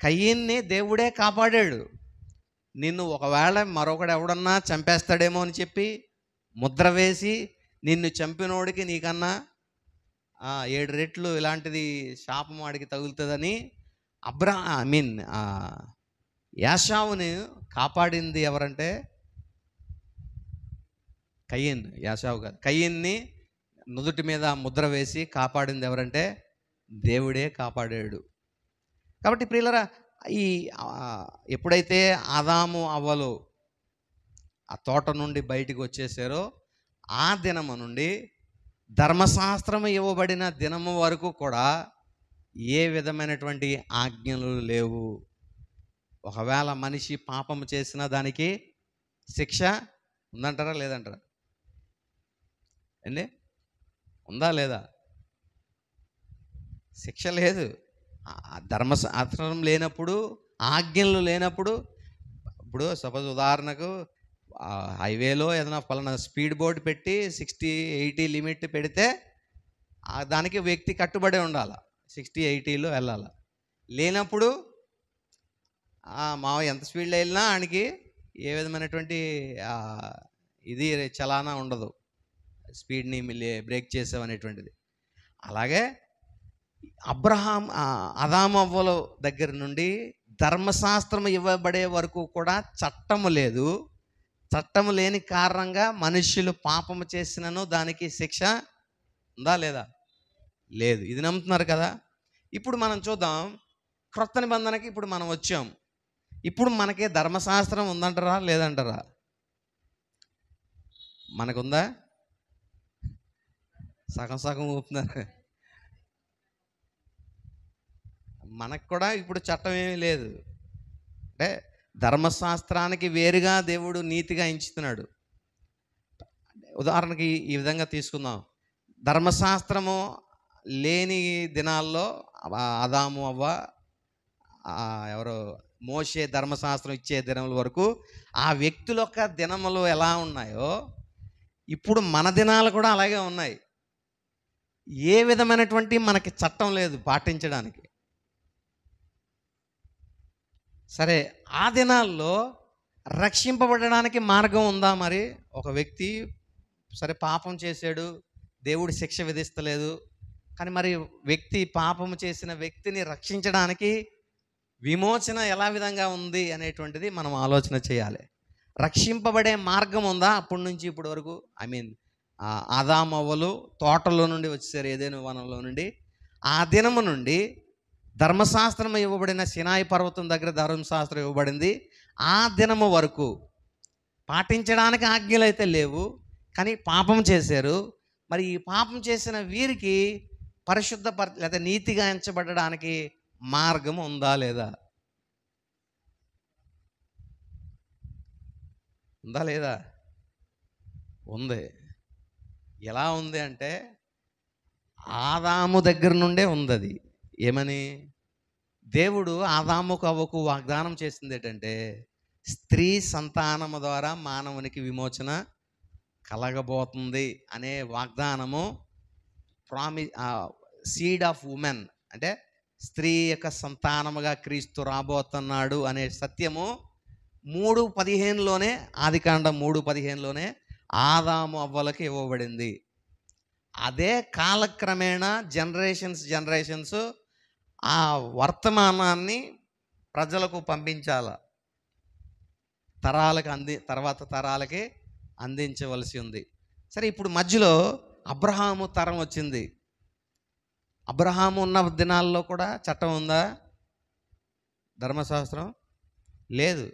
కయ్యన్ని దేవుడే కాపాడాడు నిన్ను ఒకవేళ మరొకడు ఎవడన్నా చంపేస్తాడేమో అని చెప్పి ముద్ర వేసి నిన్ను చంపినోడికి నీకన్నా ఏడు రెట్లు ఇలాంటిది శాపం వాడికి తగులుతుందని అబ్రా ఐ మీన్ యాషావుని కాపాడింది ఎవరంటే కయ్యన్ యాషావు కాదు కయ్యన్ని నుదుటి మీద ముద్ర వేసి కాపాడింది ఎవరంటే దేవుడే కాపాడాడు కాబట్టి ప్రియులరా ఈ ఎప్పుడైతే ఆదాము అవ్వలు ఆ తోట నుండి బయటికి వచ్చేసారో ఆ దినము నుండి ధర్మశాస్త్రం ఇవ్వబడిన దినము వరకు కూడా ఏ విధమైనటువంటి ఆజ్ఞలు లేవు ఒకవేళ మనిషి పాపం చేసిన దానికి శిక్ష ఉందంటారా లేదంటారా అండి ఉందా లేదా శిక్ష లేదు ధర్మశాస్త్రం లేనప్పుడు ఆజ్ఞలు లేనప్పుడు ఇప్పుడు సపోజ్ ఉదాహరణకు హైవేలో ఏదైనా పలానా స్పీడ్ బోర్డు పెట్టి సిక్స్టీ ఎయిటీ లిమిట్ పెడితే దానికి వ్యక్తి కట్టుబడి ఉండాలి సిక్స్టీ ఎయిటీలో వెళ్ళాలి లేనప్పుడు మా ఎంత స్పీడ్లో వెళ్ళినా ఆయనకి ఏ విధమైనటువంటి ఇది చలానా ఉండదు స్పీడ్ని బ్రేక్ చేసావు అనేటువంటిది అలాగే అబ్రహాం అదామవ్వల దగ్గర నుండి ధర్మశాస్త్రం ఇవ్వబడే వరకు కూడా చట్టము లేదు చట్టం లేని కారణంగా మనుష్యులు పాపము చేసినను దానికి శిక్ష ఉందా లేదా లేదు ఇది నమ్ముతున్నారు కదా ఇప్పుడు మనం చూద్దాం క్రొత్త నిబంధనకి ఇప్పుడు మనం వచ్చాం ఇప్పుడు మనకే ధర్మశాస్త్రం ఉందంటారా లేదంటారా మనకుందా సగం సగం ఊపుతున్నారు మనకు కూడా ఇప్పుడు చట్టం ఏమీ లేదు అంటే ధర్మశాస్త్రానికి వేరుగా దేవుడు నీతిగా ఎంచుతున్నాడు ఉదాహరణకి ఈ విధంగా తీసుకుందాం ధర్మశాస్త్రము లేని దినాల్లో అదాము అవ్వ ఎవరు మోసే ధర్మశాస్త్రం ఇచ్చే దినముల వరకు ఆ వ్యక్తుల యొక్క దినములు ఎలా ఉన్నాయో ఇప్పుడు మన దినాలు కూడా అలాగే ఉన్నాయి ఏ విధమైనటువంటి మనకి చట్టం లేదు పాటించడానికి సరే ఆ దినాల్లో రక్షింపబడడానికి మార్గం ఉందా మరి ఒక వ్యక్తి సరే పాపం చేశాడు దేవుడు శిక్ష విధిస్తలేదు కానీ మరి వ్యక్తి పాపము చేసిన వ్యక్తిని రక్షించడానికి విమోచన ఎలా విధంగా ఉంది అనేటువంటిది మనం ఆలోచన చేయాలి రక్షింపబడే మార్గం ఉందా అప్పటి నుంచి ఇప్పటి వరకు ఐ మీన్ ఆదామవ్వలు తోటలో నుండి వచ్చేసారు ఏదైనా వనంలో నుండి ఆ దినము నుండి ధర్మశాస్త్రం ఇవ్వబడిన సినాయి పర్వతం దగ్గర ధర్మశాస్త్రం ఇవ్వబడింది ఆ దినము వరకు పాటించడానికి ఆజ్ఞలు అయితే లేవు కానీ పాపం చేశారు మరి ఈ పాపం చేసిన వీరికి పరిశుద్ధ పర లేదా నీతిగా ఎంచబడడానికి మార్గం ఉందా లేదా ఉందా లేదా ఉంది ఎలా ఉంది అంటే ఆదాము దగ్గర నుండే ఉంది అది ఏమని దేవుడు ఆదాముకు అవ్వకు వాగ్దానం చేసింది ఏంటంటే స్త్రీ సంతానము ద్వారా మానవునికి విమోచన కలగబోతుంది అనే వాగ్దానము ప్రామి సీడ్ ఆఫ్ ఉమెన్ అంటే స్త్రీ యొక్క సంతానముగా క్రీస్తు రాబోతున్నాడు అనే సత్యము మూడు పదిహేనులోనే ఆదికాండం మూడు పదిహేనులోనే ఆదాము అవ్వలకి ఇవ్వబడింది అదే కాలక్రమేణా జనరేషన్స్ జనరేషన్స్ ఆ వర్తమానాన్ని ప్రజలకు పంపించాల తరాలకు అంది తర్వాత తరాలకి అందించవలసి ఉంది సరే ఇప్పుడు మధ్యలో అబ్రహాము తరం వచ్చింది అబ్రహాము ఉన్న దినాల్లో కూడా చట్టం ఉందా ధర్మశాస్త్రం లేదు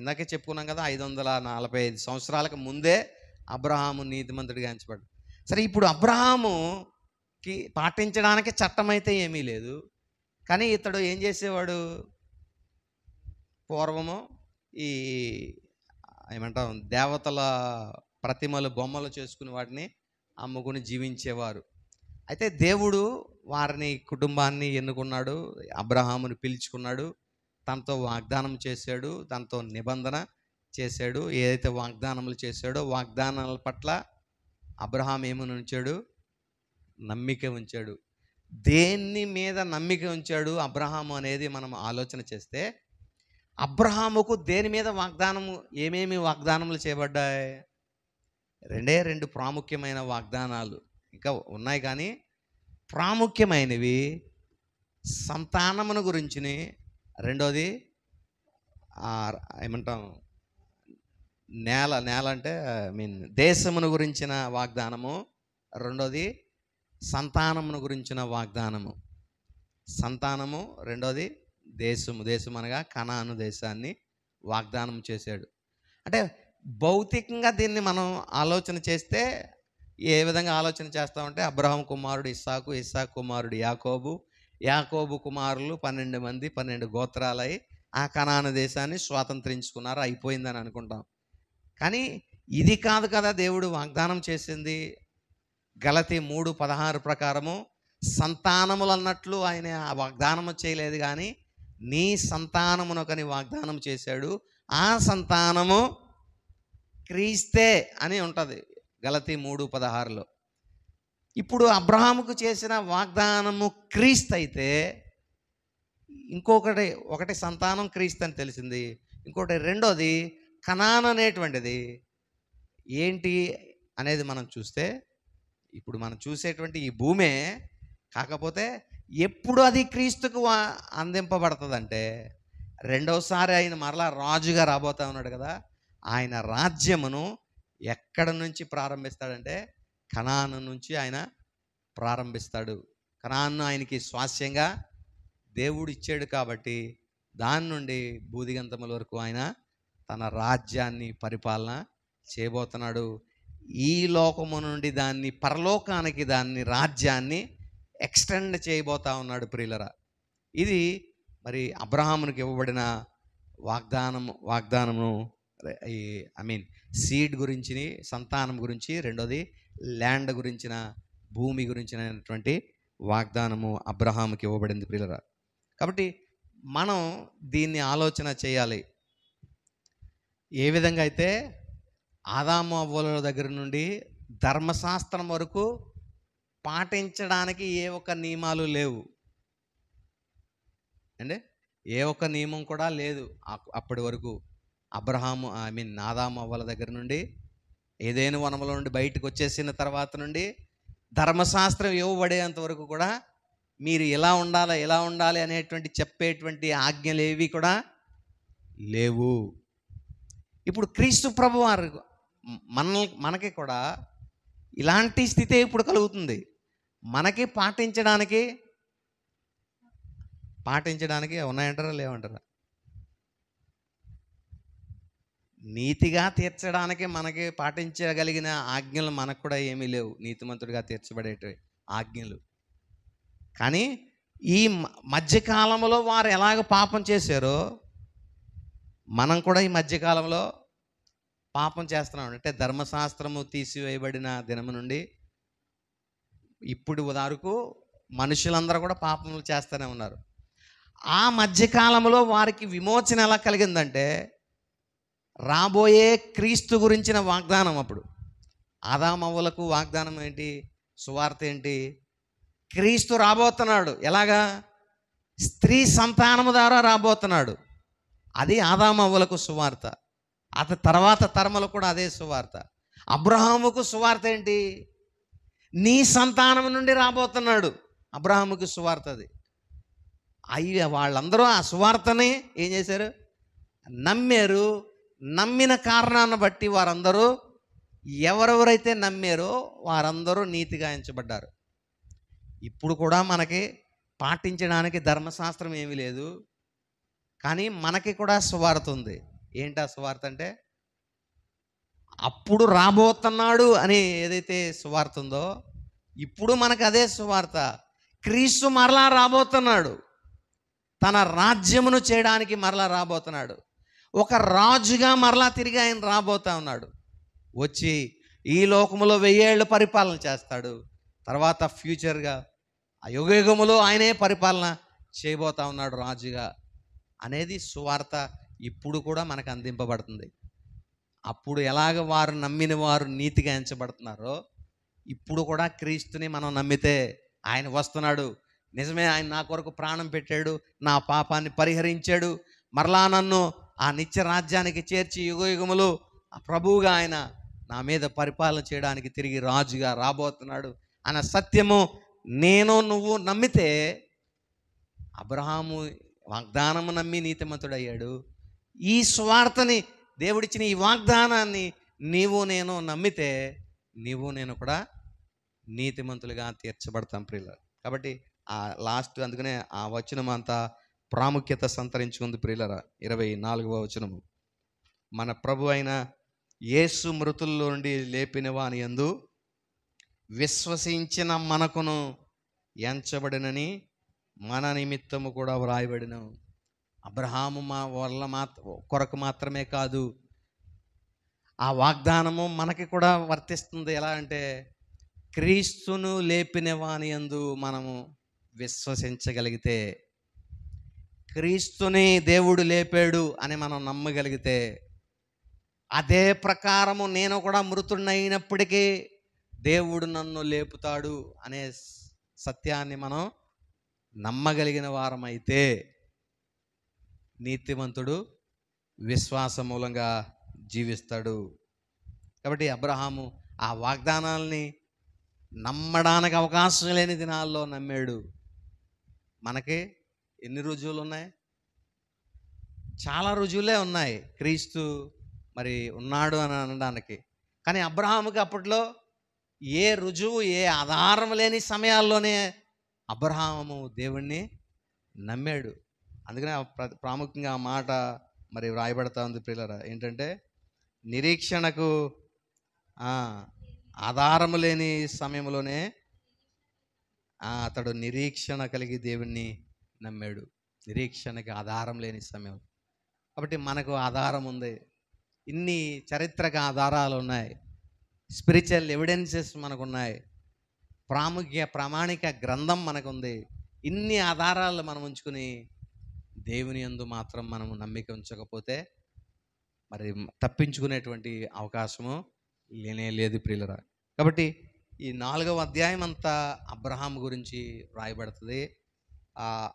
ఇందాకే చెప్పుకున్నాం కదా ఐదు వందల నలభై ఐదు సంవత్సరాలకు ముందే అబ్రహాము నీతి మంత్రుడిగా ఎంచబడ్డాడు సరే ఇప్పుడు అబ్రహాముకి పాటించడానికి చట్టం అయితే ఏమీ లేదు కానీ ఇతడు ఏం చేసేవాడు పూర్వము ఈ ఏమంటాం దేవతల ప్రతిమలు బొమ్మలు చేసుకుని వాటిని అమ్ముకుని జీవించేవారు అయితే దేవుడు వారిని కుటుంబాన్ని ఎన్నుకున్నాడు అబ్రహామును పిలుచుకున్నాడు తనతో వాగ్దానం చేశాడు తనతో నిబంధన చేశాడు ఏదైతే వాగ్దానములు చేశాడో వాగ్దానాల పట్ల అబ్రహాం ఏమని ఉంచాడు నమ్మిక ఉంచాడు దేన్ని మీద నమ్మిక ఉంచాడు అబ్రహాము అనేది మనం ఆలోచన చేస్తే అబ్రహాముకు దేని మీద వాగ్దానము ఏమేమి వాగ్దానములు చేయబడ్డాయి రెండే రెండు ప్రాముఖ్యమైన వాగ్దానాలు ఇంకా ఉన్నాయి కానీ ప్రాముఖ్యమైనవి సంతానమును గురించిని రెండోది ఏమంటాం నేల నేల అంటే ఐ మీన్ దేశమును గురించిన వాగ్దానము రెండోది సంతానమును గురించిన వాగ్దానము సంతానము రెండోది దేశము దేశం అనగా కణాను దేశాన్ని వాగ్దానం చేశాడు అంటే భౌతికంగా దీన్ని మనం ఆలోచన చేస్తే ఏ విధంగా ఆలోచన చేస్తామంటే అబ్రహం కుమారుడు ఇస్సాకు ఇస్సాకు కుమారుడు యాకోబు యాకోబు కుమారులు పన్నెండు మంది పన్నెండు గోత్రాలై ఆ కణాన దేశాన్ని స్వాతంత్రించుకున్నారు అయిపోయిందని అనుకుంటాం కానీ ఇది కాదు కదా దేవుడు వాగ్దానం చేసింది గలతి మూడు పదహారు ప్రకారము సంతానములు అన్నట్లు ఆయన వాగ్దానము చేయలేదు కానీ నీ సంతానమునొకని వాగ్దానం చేశాడు ఆ సంతానము క్రీస్తే అని ఉంటుంది గలతి మూడు పదహారులో ఇప్పుడు అబ్రహాముకు చేసిన వాగ్దానము క్రీస్త అయితే ఇంకొకటి ఒకటి సంతానం క్రీస్త అని తెలిసింది ఇంకోటి రెండోది కణాన్ అనేటువంటిది ఏంటి అనేది మనం చూస్తే ఇప్పుడు మనం చూసేటువంటి ఈ భూమే కాకపోతే ఎప్పుడు అది క్రీస్తుకు అందింపబడుతుందంటే రెండవసారి ఆయన మరలా రాజుగా రాబోతా ఉన్నాడు కదా ఆయన రాజ్యమును ఎక్కడ నుంచి ప్రారంభిస్తాడంటే కణాను నుంచి ఆయన ప్రారంభిస్తాడు కణాన్ను ఆయనకి స్వాస్యంగా దేవుడు ఇచ్చాడు కాబట్టి దాని నుండి బూదిగంతముల వరకు ఆయన తన రాజ్యాన్ని పరిపాలన చేయబోతున్నాడు ఈ లోకము నుండి దాన్ని పరలోకానికి దాన్ని రాజ్యాన్ని ఎక్స్టెండ్ చేయబోతా ఉన్నాడు ప్రియులరా ఇది మరి అబ్రహామునికి ఇవ్వబడిన వాగ్దానం వాగ్దానము ఐ మీన్ సీడ్ గురించి సంతానం గురించి రెండోది ల్యాండ్ గురించిన భూమి గురించినటువంటి వాగ్దానము అబ్రహాముకి ఇవ్వబడింది ప్రియులరా కాబట్టి మనం దీన్ని ఆలోచన చేయాలి ఏ విధంగా అయితే ఆదాము అవ్వల దగ్గర నుండి ధర్మశాస్త్రం వరకు పాటించడానికి ఏ ఒక్క నియమాలు లేవు అంటే ఏ ఒక్క నియమం కూడా లేదు అప్పటి వరకు అబ్రహాము ఐ మీన్ నాదాము అవ్వల దగ్గర నుండి ఏదైనా వనముల నుండి బయటకు వచ్చేసిన తర్వాత నుండి ధర్మశాస్త్రం ఇవ్వబడేంత వరకు కూడా మీరు ఇలా ఉండాలి ఎలా ఉండాలి అనేటువంటి చెప్పేటువంటి ఆజ్ఞలు ఏవి కూడా లేవు ఇప్పుడు క్రీస్తు ప్రభు వారు మన మనకి కూడా ఇలాంటి స్థితే ఇప్పుడు కలుగుతుంది మనకి పాటించడానికి పాటించడానికి ఉన్నాయంటారా లేవంటారా నీతిగా తీర్చడానికి మనకి పాటించగలిగిన ఆజ్ఞలు మనకు కూడా ఏమీ లేవు నీతిమంతుడిగా తీర్చబడేటివి ఆజ్ఞలు కానీ ఈ మధ్యకాలంలో వారు ఎలాగ పాపం చేశారో మనం కూడా ఈ మధ్యకాలంలో పాపం చేస్తున్నాం అంటే ధర్మశాస్త్రము తీసివేయబడిన దినము నుండి ఇప్పుడు వరకు మనుషులందరూ కూడా పాపములు చేస్తూనే ఉన్నారు ఆ మధ్యకాలంలో వారికి విమోచన ఎలా కలిగిందంటే రాబోయే క్రీస్తు గురించిన వాగ్దానం అప్పుడు ఆదామవ్వలకు వాగ్దానం ఏంటి సువార్త ఏంటి క్రీస్తు రాబోతున్నాడు ఎలాగా స్త్రీ సంతానము ద్వారా రాబోతున్నాడు అది ఆదామవ్వలకు సువార్త అత తర్వాత తరమలు కూడా అదే సువార్త అబ్రహాముకు సువార్త ఏంటి నీ సంతానం నుండి రాబోతున్నాడు అబ్రహాముకి సువార్త అది అయ్యే వాళ్ళందరూ ఆ సువార్తని ఏం చేశారు నమ్మారు నమ్మిన కారణాన్ని బట్టి వారందరూ ఎవరెవరైతే నమ్మారో వారందరూ నీతిగా ఎంచబడ్డారు ఇప్పుడు కూడా మనకి పాటించడానికి ధర్మశాస్త్రం ఏమీ లేదు కానీ మనకి కూడా సువార్త ఉంది ఏంటా సువార్త అంటే అప్పుడు రాబోతున్నాడు అని ఏదైతే సువార్త ఉందో ఇప్పుడు మనకు అదే సువార్త క్రీస్తు మరలా రాబోతున్నాడు తన రాజ్యమును చేయడానికి మరలా రాబోతున్నాడు ఒక రాజుగా మరలా తిరిగి ఆయన రాబోతా ఉన్నాడు వచ్చి ఈ లోకములో వెయ్యేళ్ళు పరిపాలన చేస్తాడు తర్వాత ఫ్యూచర్గా ఆ యుగయుగములో ఆయనే పరిపాలన చేయబోతా ఉన్నాడు రాజుగా అనేది సువార్త ఇప్పుడు కూడా మనకు అందింపబడుతుంది అప్పుడు ఎలాగ వారు నమ్మిన వారు నీతిగా ఎంచబడుతున్నారో ఇప్పుడు కూడా క్రీస్తుని మనం నమ్మితే ఆయన వస్తున్నాడు నిజమే ఆయన నా కొరకు ప్రాణం పెట్టాడు నా పాపాన్ని పరిహరించాడు మరలా నన్ను ఆ నిత్య రాజ్యానికి చేర్చి యుగయుగములు ప్రభువుగా ఆయన నా మీద పరిపాలన చేయడానికి తిరిగి రాజుగా రాబోతున్నాడు అన్న సత్యము నేను నువ్వు నమ్మితే అబ్రహాము వాగ్దానము నమ్మి నీతిమంతుడయ్యాడు ఈ స్వార్థని దేవుడిచ్చిన ఈ వాగ్దానాన్ని నీవు నేను నమ్మితే నీవు నేను కూడా నీతిమంతులుగా తీర్చబడతాం ప్రియుల కాబట్టి ఆ లాస్ట్ అందుకనే ఆ వచనం అంతా ప్రాముఖ్యత సంతరించుకుంది ప్రియులరా ఇరవై నాలుగవ వచనము మన ప్రభు అయిన యేసు మృతుల్లో నుండి వాని ఎందు విశ్వసించిన మనకును ఎంచబడినని మన నిమిత్తము కూడా వ్రాయబడినవు అబ్రహాము మా వల్ల మాత్ర కొరకు మాత్రమే కాదు ఆ వాగ్దానము మనకి కూడా వర్తిస్తుంది ఎలా అంటే క్రీస్తును లేపిన వాని ఎందు మనము విశ్వసించగలిగితే క్రీస్తుని దేవుడు లేపాడు అని మనం నమ్మగలిగితే అదే ప్రకారము నేను కూడా మృతుడైనప్పటికీ దేవుడు నన్ను లేపుతాడు అనే సత్యాన్ని మనం నమ్మగలిగిన వారమైతే నీతివంతుడు విశ్వాస మూలంగా జీవిస్తాడు కాబట్టి అబ్రహాము ఆ వాగ్దానాల్ని నమ్మడానికి అవకాశం లేని దినాల్లో నమ్మాడు మనకి ఎన్ని రుజువులు ఉన్నాయి చాలా రుజువులే ఉన్నాయి క్రీస్తు మరి ఉన్నాడు అని అనడానికి కానీ అబ్రహాముకి అప్పట్లో ఏ రుజువు ఏ ఆధారం లేని సమయాల్లోనే అబ్రహాము దేవుణ్ణి నమ్మాడు అందుకనే ప్రాముఖ్యంగా ఆ మాట మరి వ్రాయబడతా ఉంది ప్రియులరా ఏంటంటే నిరీక్షణకు ఆధారము లేని సమయంలోనే అతడు నిరీక్షణ కలిగి దేవుణ్ణి నమ్మాడు నిరీక్షణకి ఆధారం లేని సమయం కాబట్టి మనకు ఆధారం ఉంది ఇన్ని చరిత్రక ఆధారాలు ఉన్నాయి స్పిరిచువల్ ఎవిడెన్సెస్ మనకున్నాయి ప్రాముఖ్య ప్రామాణిక గ్రంథం మనకుంది ఇన్ని ఆధారాలు మనం ఉంచుకుని దేవుని అందు మాత్రం మనం నమ్మిక ఉంచకపోతే మరి తప్పించుకునేటువంటి అవకాశము లేనే లేదు ప్రియులరా కాబట్టి ఈ నాలుగవ అధ్యాయం అంతా అబ్రహాం గురించి రాయబడుతుంది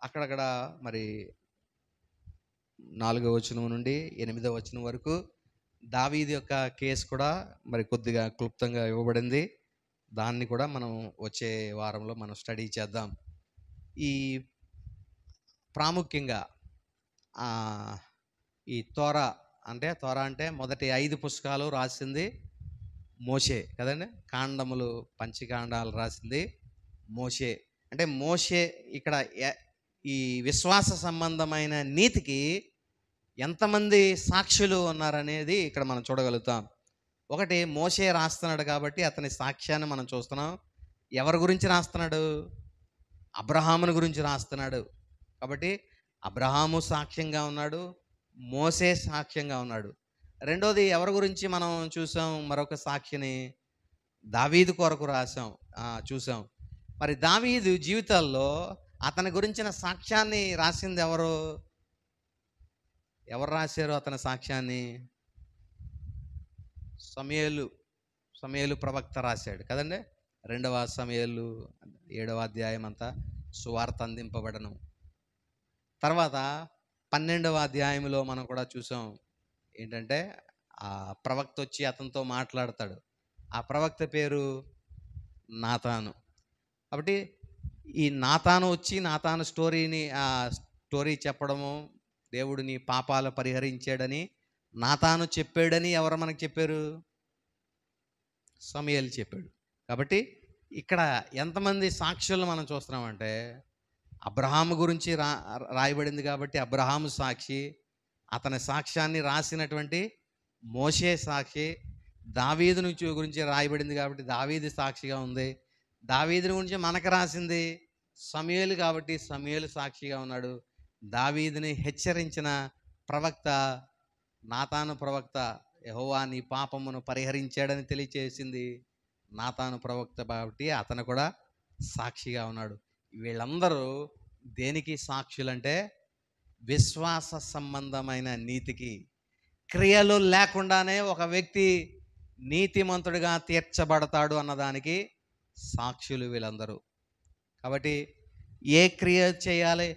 అక్కడక్కడ మరి నాలుగవ వచనం నుండి ఎనిమిదవ వచనం వరకు దావీది యొక్క కేసు కూడా మరి కొద్దిగా క్లుప్తంగా ఇవ్వబడింది దాన్ని కూడా మనం వచ్చే వారంలో మనం స్టడీ చేద్దాం ఈ ప్రాముఖ్యంగా ఈ త్వర అంటే త్వర అంటే మొదటి ఐదు పుస్తకాలు రాసింది మోషే కదండి కాండములు పంచకాండాలు రాసింది మోషే అంటే మోషే ఇక్కడ ఈ విశ్వాస సంబంధమైన నీతికి ఎంతమంది సాక్షులు ఉన్నారనేది ఇక్కడ మనం చూడగలుగుతాం ఒకటి మోసే రాస్తున్నాడు కాబట్టి అతని సాక్ష్యాన్ని మనం చూస్తున్నాం ఎవరి గురించి రాస్తున్నాడు అబ్రహాముని గురించి రాస్తున్నాడు కాబట్టి అబ్రహాము సాక్ష్యంగా ఉన్నాడు మోసే సాక్ష్యంగా ఉన్నాడు రెండోది ఎవరి గురించి మనం చూసాం మరొక సాక్షిని దావీదు కొరకు రాసాం చూసాం మరి దావీదు జీవితాల్లో అతని గురించిన సాక్ష్యాన్ని రాసింది ఎవరు ఎవరు రాశారు అతని సాక్ష్యాన్ని సమయలు సమయలు ప్రవక్త రాశాడు కదండి రెండవ సమయలు ఏడవ అధ్యాయం అంతా సువార్త అందింపబడను తర్వాత పన్నెండవ అధ్యాయంలో మనం కూడా చూసాం ఏంటంటే ఆ ప్రవక్త వచ్చి అతనితో మాట్లాడతాడు ఆ ప్రవక్త పేరు నాతాను కాబట్టి ఈ నాతాను వచ్చి నాతాను స్టోరీని ఆ స్టోరీ చెప్పడము దేవుడు నీ పాపాలు పరిహరించాడని నాతాను చెప్పాడని ఎవరు మనకు చెప్పారు సమయాలు చెప్పాడు కాబట్టి ఇక్కడ ఎంతమంది సాక్షులను మనం చూస్తున్నామంటే అబ్రహాము గురించి రా రాయబడింది కాబట్టి అబ్రహాము సాక్షి అతని సాక్ష్యాన్ని రాసినటువంటి మోషే సాక్షి దావీదు నుంచి గురించి రాయబడింది కాబట్టి దావీది సాక్షిగా ఉంది దావీదుని గురించి మనకు రాసింది సమయలు కాబట్టి సమయలు సాక్షిగా ఉన్నాడు దావీదిని హెచ్చరించిన ప్రవక్త నాతాను ప్రవక్త యహోవా నీ పాపమును పరిహరించాడని తెలియచేసింది నాతాను ప్రవక్త కాబట్టి అతను కూడా సాక్షిగా ఉన్నాడు వీళ్ళందరూ దేనికి సాక్షులంటే విశ్వాస సంబంధమైన నీతికి క్రియలు లేకుండానే ఒక వ్యక్తి నీతిమంతుడిగా తీర్చబడతాడు అన్నదానికి సాక్షులు వీళ్ళందరూ కాబట్టి ఏ క్రియ చేయాలి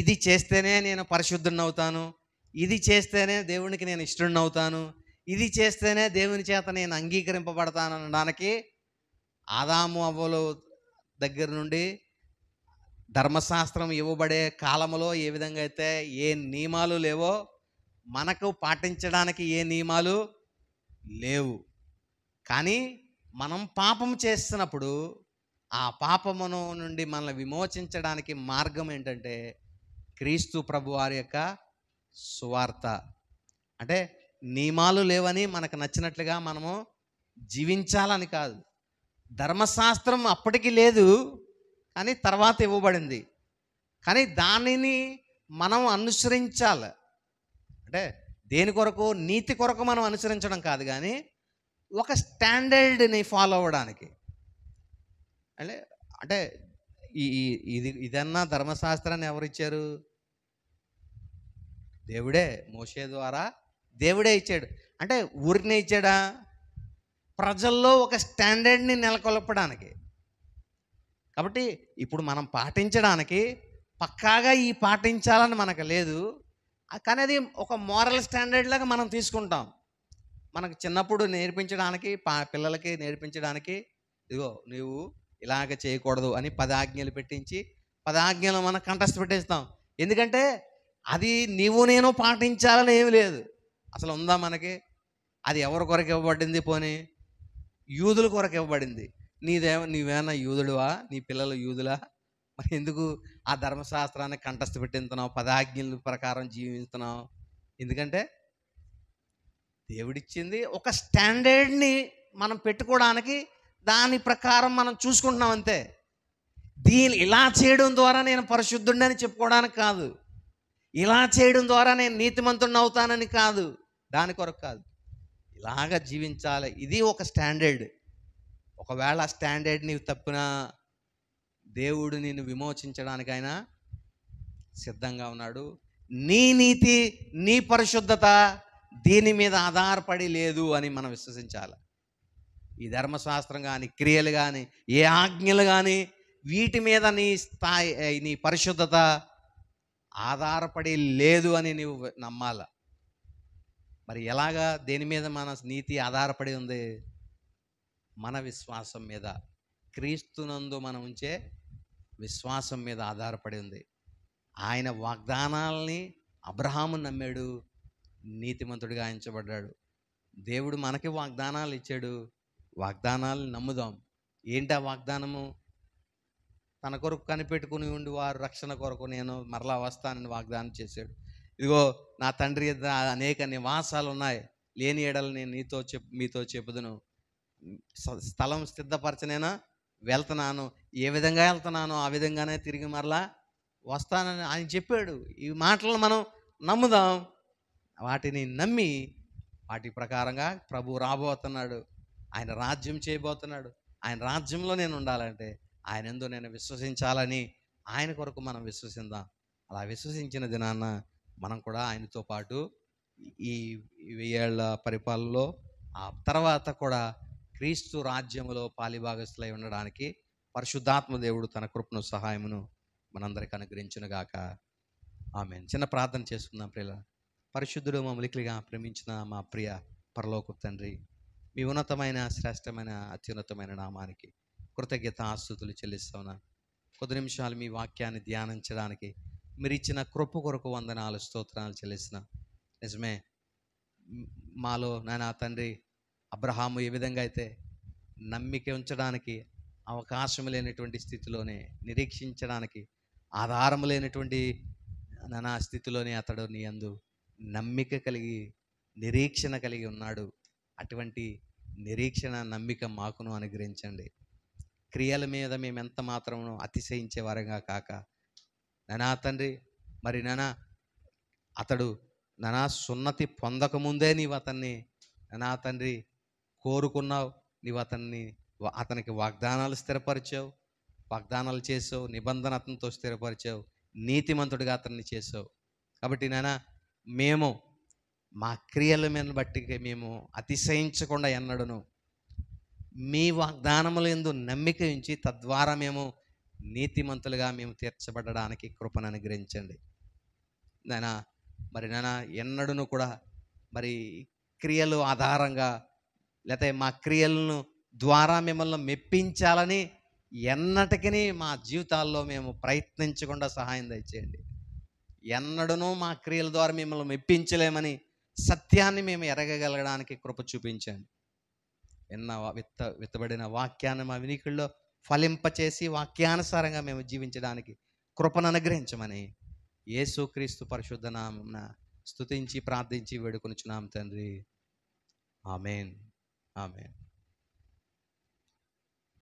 ఇది చేస్తేనే నేను పరిశుద్ధుని అవుతాను ఇది చేస్తేనే దేవునికి నేను అవుతాను ఇది చేస్తేనే దేవుని చేత నేను అంగీకరింపబడతాను అనడానికి ఆదాము అవ్వలు దగ్గర నుండి ధర్మశాస్త్రం ఇవ్వబడే కాలంలో ఏ విధంగా అయితే ఏ నియమాలు లేవో మనకు పాటించడానికి ఏ నియమాలు లేవు కానీ మనం పాపం చేస్తున్నప్పుడు ఆ పాపమును నుండి మనల్ని విమోచించడానికి మార్గం ఏంటంటే క్రీస్తు ప్రభు వారి యొక్క సువార్త అంటే నియమాలు లేవని మనకు నచ్చినట్లుగా మనము జీవించాలని కాదు ధర్మశాస్త్రం అప్పటికీ లేదు అని తర్వాత ఇవ్వబడింది కానీ దానిని మనం అనుసరించాలి అంటే దేని కొరకు నీతి కొరకు మనం అనుసరించడం కాదు కానీ ఒక స్టాండర్డ్ని ఫాలో అవ్వడానికి అంటే అంటే ఈ ఇది ఇదన్నా ధర్మశాస్త్రాన్ని ఎవరిచ్చారు దేవుడే మోసే ద్వారా దేవుడే ఇచ్చాడు అంటే ఊరినే ఇచ్చాడా ప్రజల్లో ఒక స్టాండర్డ్ని నెలకొల్పడానికి కాబట్టి ఇప్పుడు మనం పాటించడానికి పక్కాగా ఈ పాటించాలని మనకు లేదు కానీ అది ఒక మోరల్ స్టాండర్డ్ లాగా మనం తీసుకుంటాం మనకు చిన్నప్పుడు నేర్పించడానికి పా పిల్లలకి నేర్పించడానికి ఇదిగో నువ్వు ఇలాగ చేయకూడదు అని పదాజ్ఞలు పెట్టించి పదాజ్ఞలు మనం కంటెస్ట్ పెట్టేస్తాం ఎందుకంటే అది నీవు నేను పాటించాలని ఏమి లేదు అసలు ఉందా మనకి అది ఎవరి కొరకు ఇవ్వబడింది పోనీ యూదుల కొరకు ఇవ్వబడింది నీదేమ నీవేనా యూదుడువా నీ పిల్లలు యూదులా మరి ఎందుకు ఆ ధర్మశాస్త్రాన్ని కంఠస్థ పెట్టిస్తున్నావు పదాజ్ఞల ప్రకారం జీవిస్తున్నావు ఎందుకంటే దేవుడిచ్చింది ఒక స్టాండర్డ్ని మనం పెట్టుకోవడానికి దాని ప్రకారం మనం చూసుకుంటున్నాం అంతే దీని ఇలా చేయడం ద్వారా నేను అని చెప్పుకోవడానికి కాదు ఇలా చేయడం ద్వారా నేను నీతిమంతుడిని అవుతానని కాదు దాని కొరకు కాదు ఇలాగ జీవించాలి ఇది ఒక స్టాండర్డ్ ఒకవేళ ఆ స్టాండర్డ్ నీవు తప్పిన దేవుడు నిన్ను విమోచించడానికైనా సిద్ధంగా ఉన్నాడు నీ నీతి నీ పరిశుద్ధత దీని మీద ఆధారపడి లేదు అని మనం విశ్వసించాలి ఈ ధర్మశాస్త్రం కానీ క్రియలు కానీ ఏ ఆజ్ఞలు కానీ వీటి మీద నీ స్థాయి నీ పరిశుద్ధత ఆధారపడి లేదు అని నీవు నమ్మాల మరి ఎలాగా దేని మీద మన నీతి ఆధారపడి ఉంది మన విశ్వాసం మీద క్రీస్తునందు మనం ఉంచే విశ్వాసం మీద ఆధారపడి ఉంది ఆయన వాగ్దానాలని అబ్రహాము నమ్మాడు నీతిమంతుడిగా ఆయించబడ్డాడు దేవుడు మనకి వాగ్దానాలు ఇచ్చాడు వాగ్దానాలను నమ్ముదాం ఏంటి ఆ వాగ్దానము తన కొరకు కనిపెట్టుకుని ఉండి వారు రక్షణ కొరకు నేను మరలా వస్తానని వాగ్దానం చేశాడు ఇదిగో నా తండ్రి అనేక నివాసాలు ఉన్నాయి లేని ఎడలు నేను నీతో చెప్ మీతో చెప్పుదును స్థలం సిద్ధపరచనైనా వెళ్తున్నాను ఏ విధంగా వెళ్తున్నానో ఆ విధంగానే తిరిగి మరలా వస్తానని ఆయన చెప్పాడు ఈ మాటలను మనం నమ్ముదాం వాటిని నమ్మి వాటి ప్రకారంగా ప్రభు రాబోతున్నాడు ఆయన రాజ్యం చేయబోతున్నాడు ఆయన రాజ్యంలో నేను ఉండాలంటే ఆయన ఎందుకు నేను విశ్వసించాలని ఆయన కొరకు మనం విశ్వసిందాం అలా విశ్వసించిన దినాన్న మనం కూడా ఆయనతో పాటు ఈ వెయ్యేళ్ల పరిపాలనలో ఆ తర్వాత కూడా క్రీస్తు రాజ్యములో పాలిభాగస్తులై ఉండడానికి పరిశుద్ధాత్మ దేవుడు తన కృపను సహాయమును మనందరికి అనుగ్రహించునుగాక ఆమె చిన్న ప్రార్థన చేసుకుందాం ప్రియుల పరిశుద్ధుడు మమ్మలికిగా ప్రేమించిన మా ప్రియ పరలోకు తండ్రి మీ ఉన్నతమైన శ్రేష్టమైన అత్యున్నతమైన నామానికి కృతజ్ఞత ఆస్తుతులు చెల్లిస్తున్నా కొద్ది నిమిషాలు మీ వాక్యాన్ని ధ్యానించడానికి మీరు ఇచ్చిన కృప కొరకు వందనాలు స్తోత్రాలు చెల్లిస్తున్నా నిజమే మాలో నాయన తండ్రి అబ్రహాము ఏ విధంగా అయితే నమ్మిక ఉంచడానికి అవకాశం లేనటువంటి స్థితిలోనే నిరీక్షించడానికి ఆధారం లేనటువంటి నా స్థితిలోనే అతడు నీ అందు నమ్మిక కలిగి నిరీక్షణ కలిగి ఉన్నాడు అటువంటి నిరీక్షణ నమ్మిక మాకును అనుగ్రహించండి క్రియల మీద మేము ఎంత మాత్రము అతిశయించే వారంగా కాక ననా తండ్రి మరి నానా అతడు ననా సున్నతి పొందకముందే నీవు అతన్ని నా తండ్రి కోరుకున్నావు నీవు అతన్ని అతనికి వాగ్దానాలు స్థిరపరిచావు వాగ్దానాలు చేసావు నిబంధన అతనితో స్థిరపరిచావు నీతిమంతుడిగా అతన్ని చేసావు కాబట్టి నాయన మేము మా క్రియల మీద బట్టి మేము అతిశయించకుండా ఎన్నడను మీ వాగ్దానములు ఎందు నమ్మిక ఉంచి తద్వారా మేము నీతిమంతులుగా మేము తీర్చబడడానికి కృపను అనుగ్రహించండి నాయన మరి నాయన ఎన్నడను కూడా మరి క్రియలు ఆధారంగా లేకపోతే మా క్రియలను ద్వారా మిమ్మల్ని మెప్పించాలని ఎన్నటికీ మా జీవితాల్లో మేము ప్రయత్నించకుండా సహాయం దయచేయండి ఎన్నడనూ మా క్రియల ద్వారా మిమ్మల్ని మెప్పించలేమని సత్యాన్ని మేము ఎరగగలగడానికి కృప చూపించండి ఎన్న విత్త విత్తబడిన వాక్యాన్ని మా వినికిల్లో ఫలింపచేసి వాక్యానుసారంగా మేము జీవించడానికి కృపను అనుగ్రహించమని యేసుక్రీస్తు పరిశుద్ధ నామం స్తుతించి ప్రార్థించి వేడుకొనిచున్నాం తండ్రి ఆమెన్ Amen.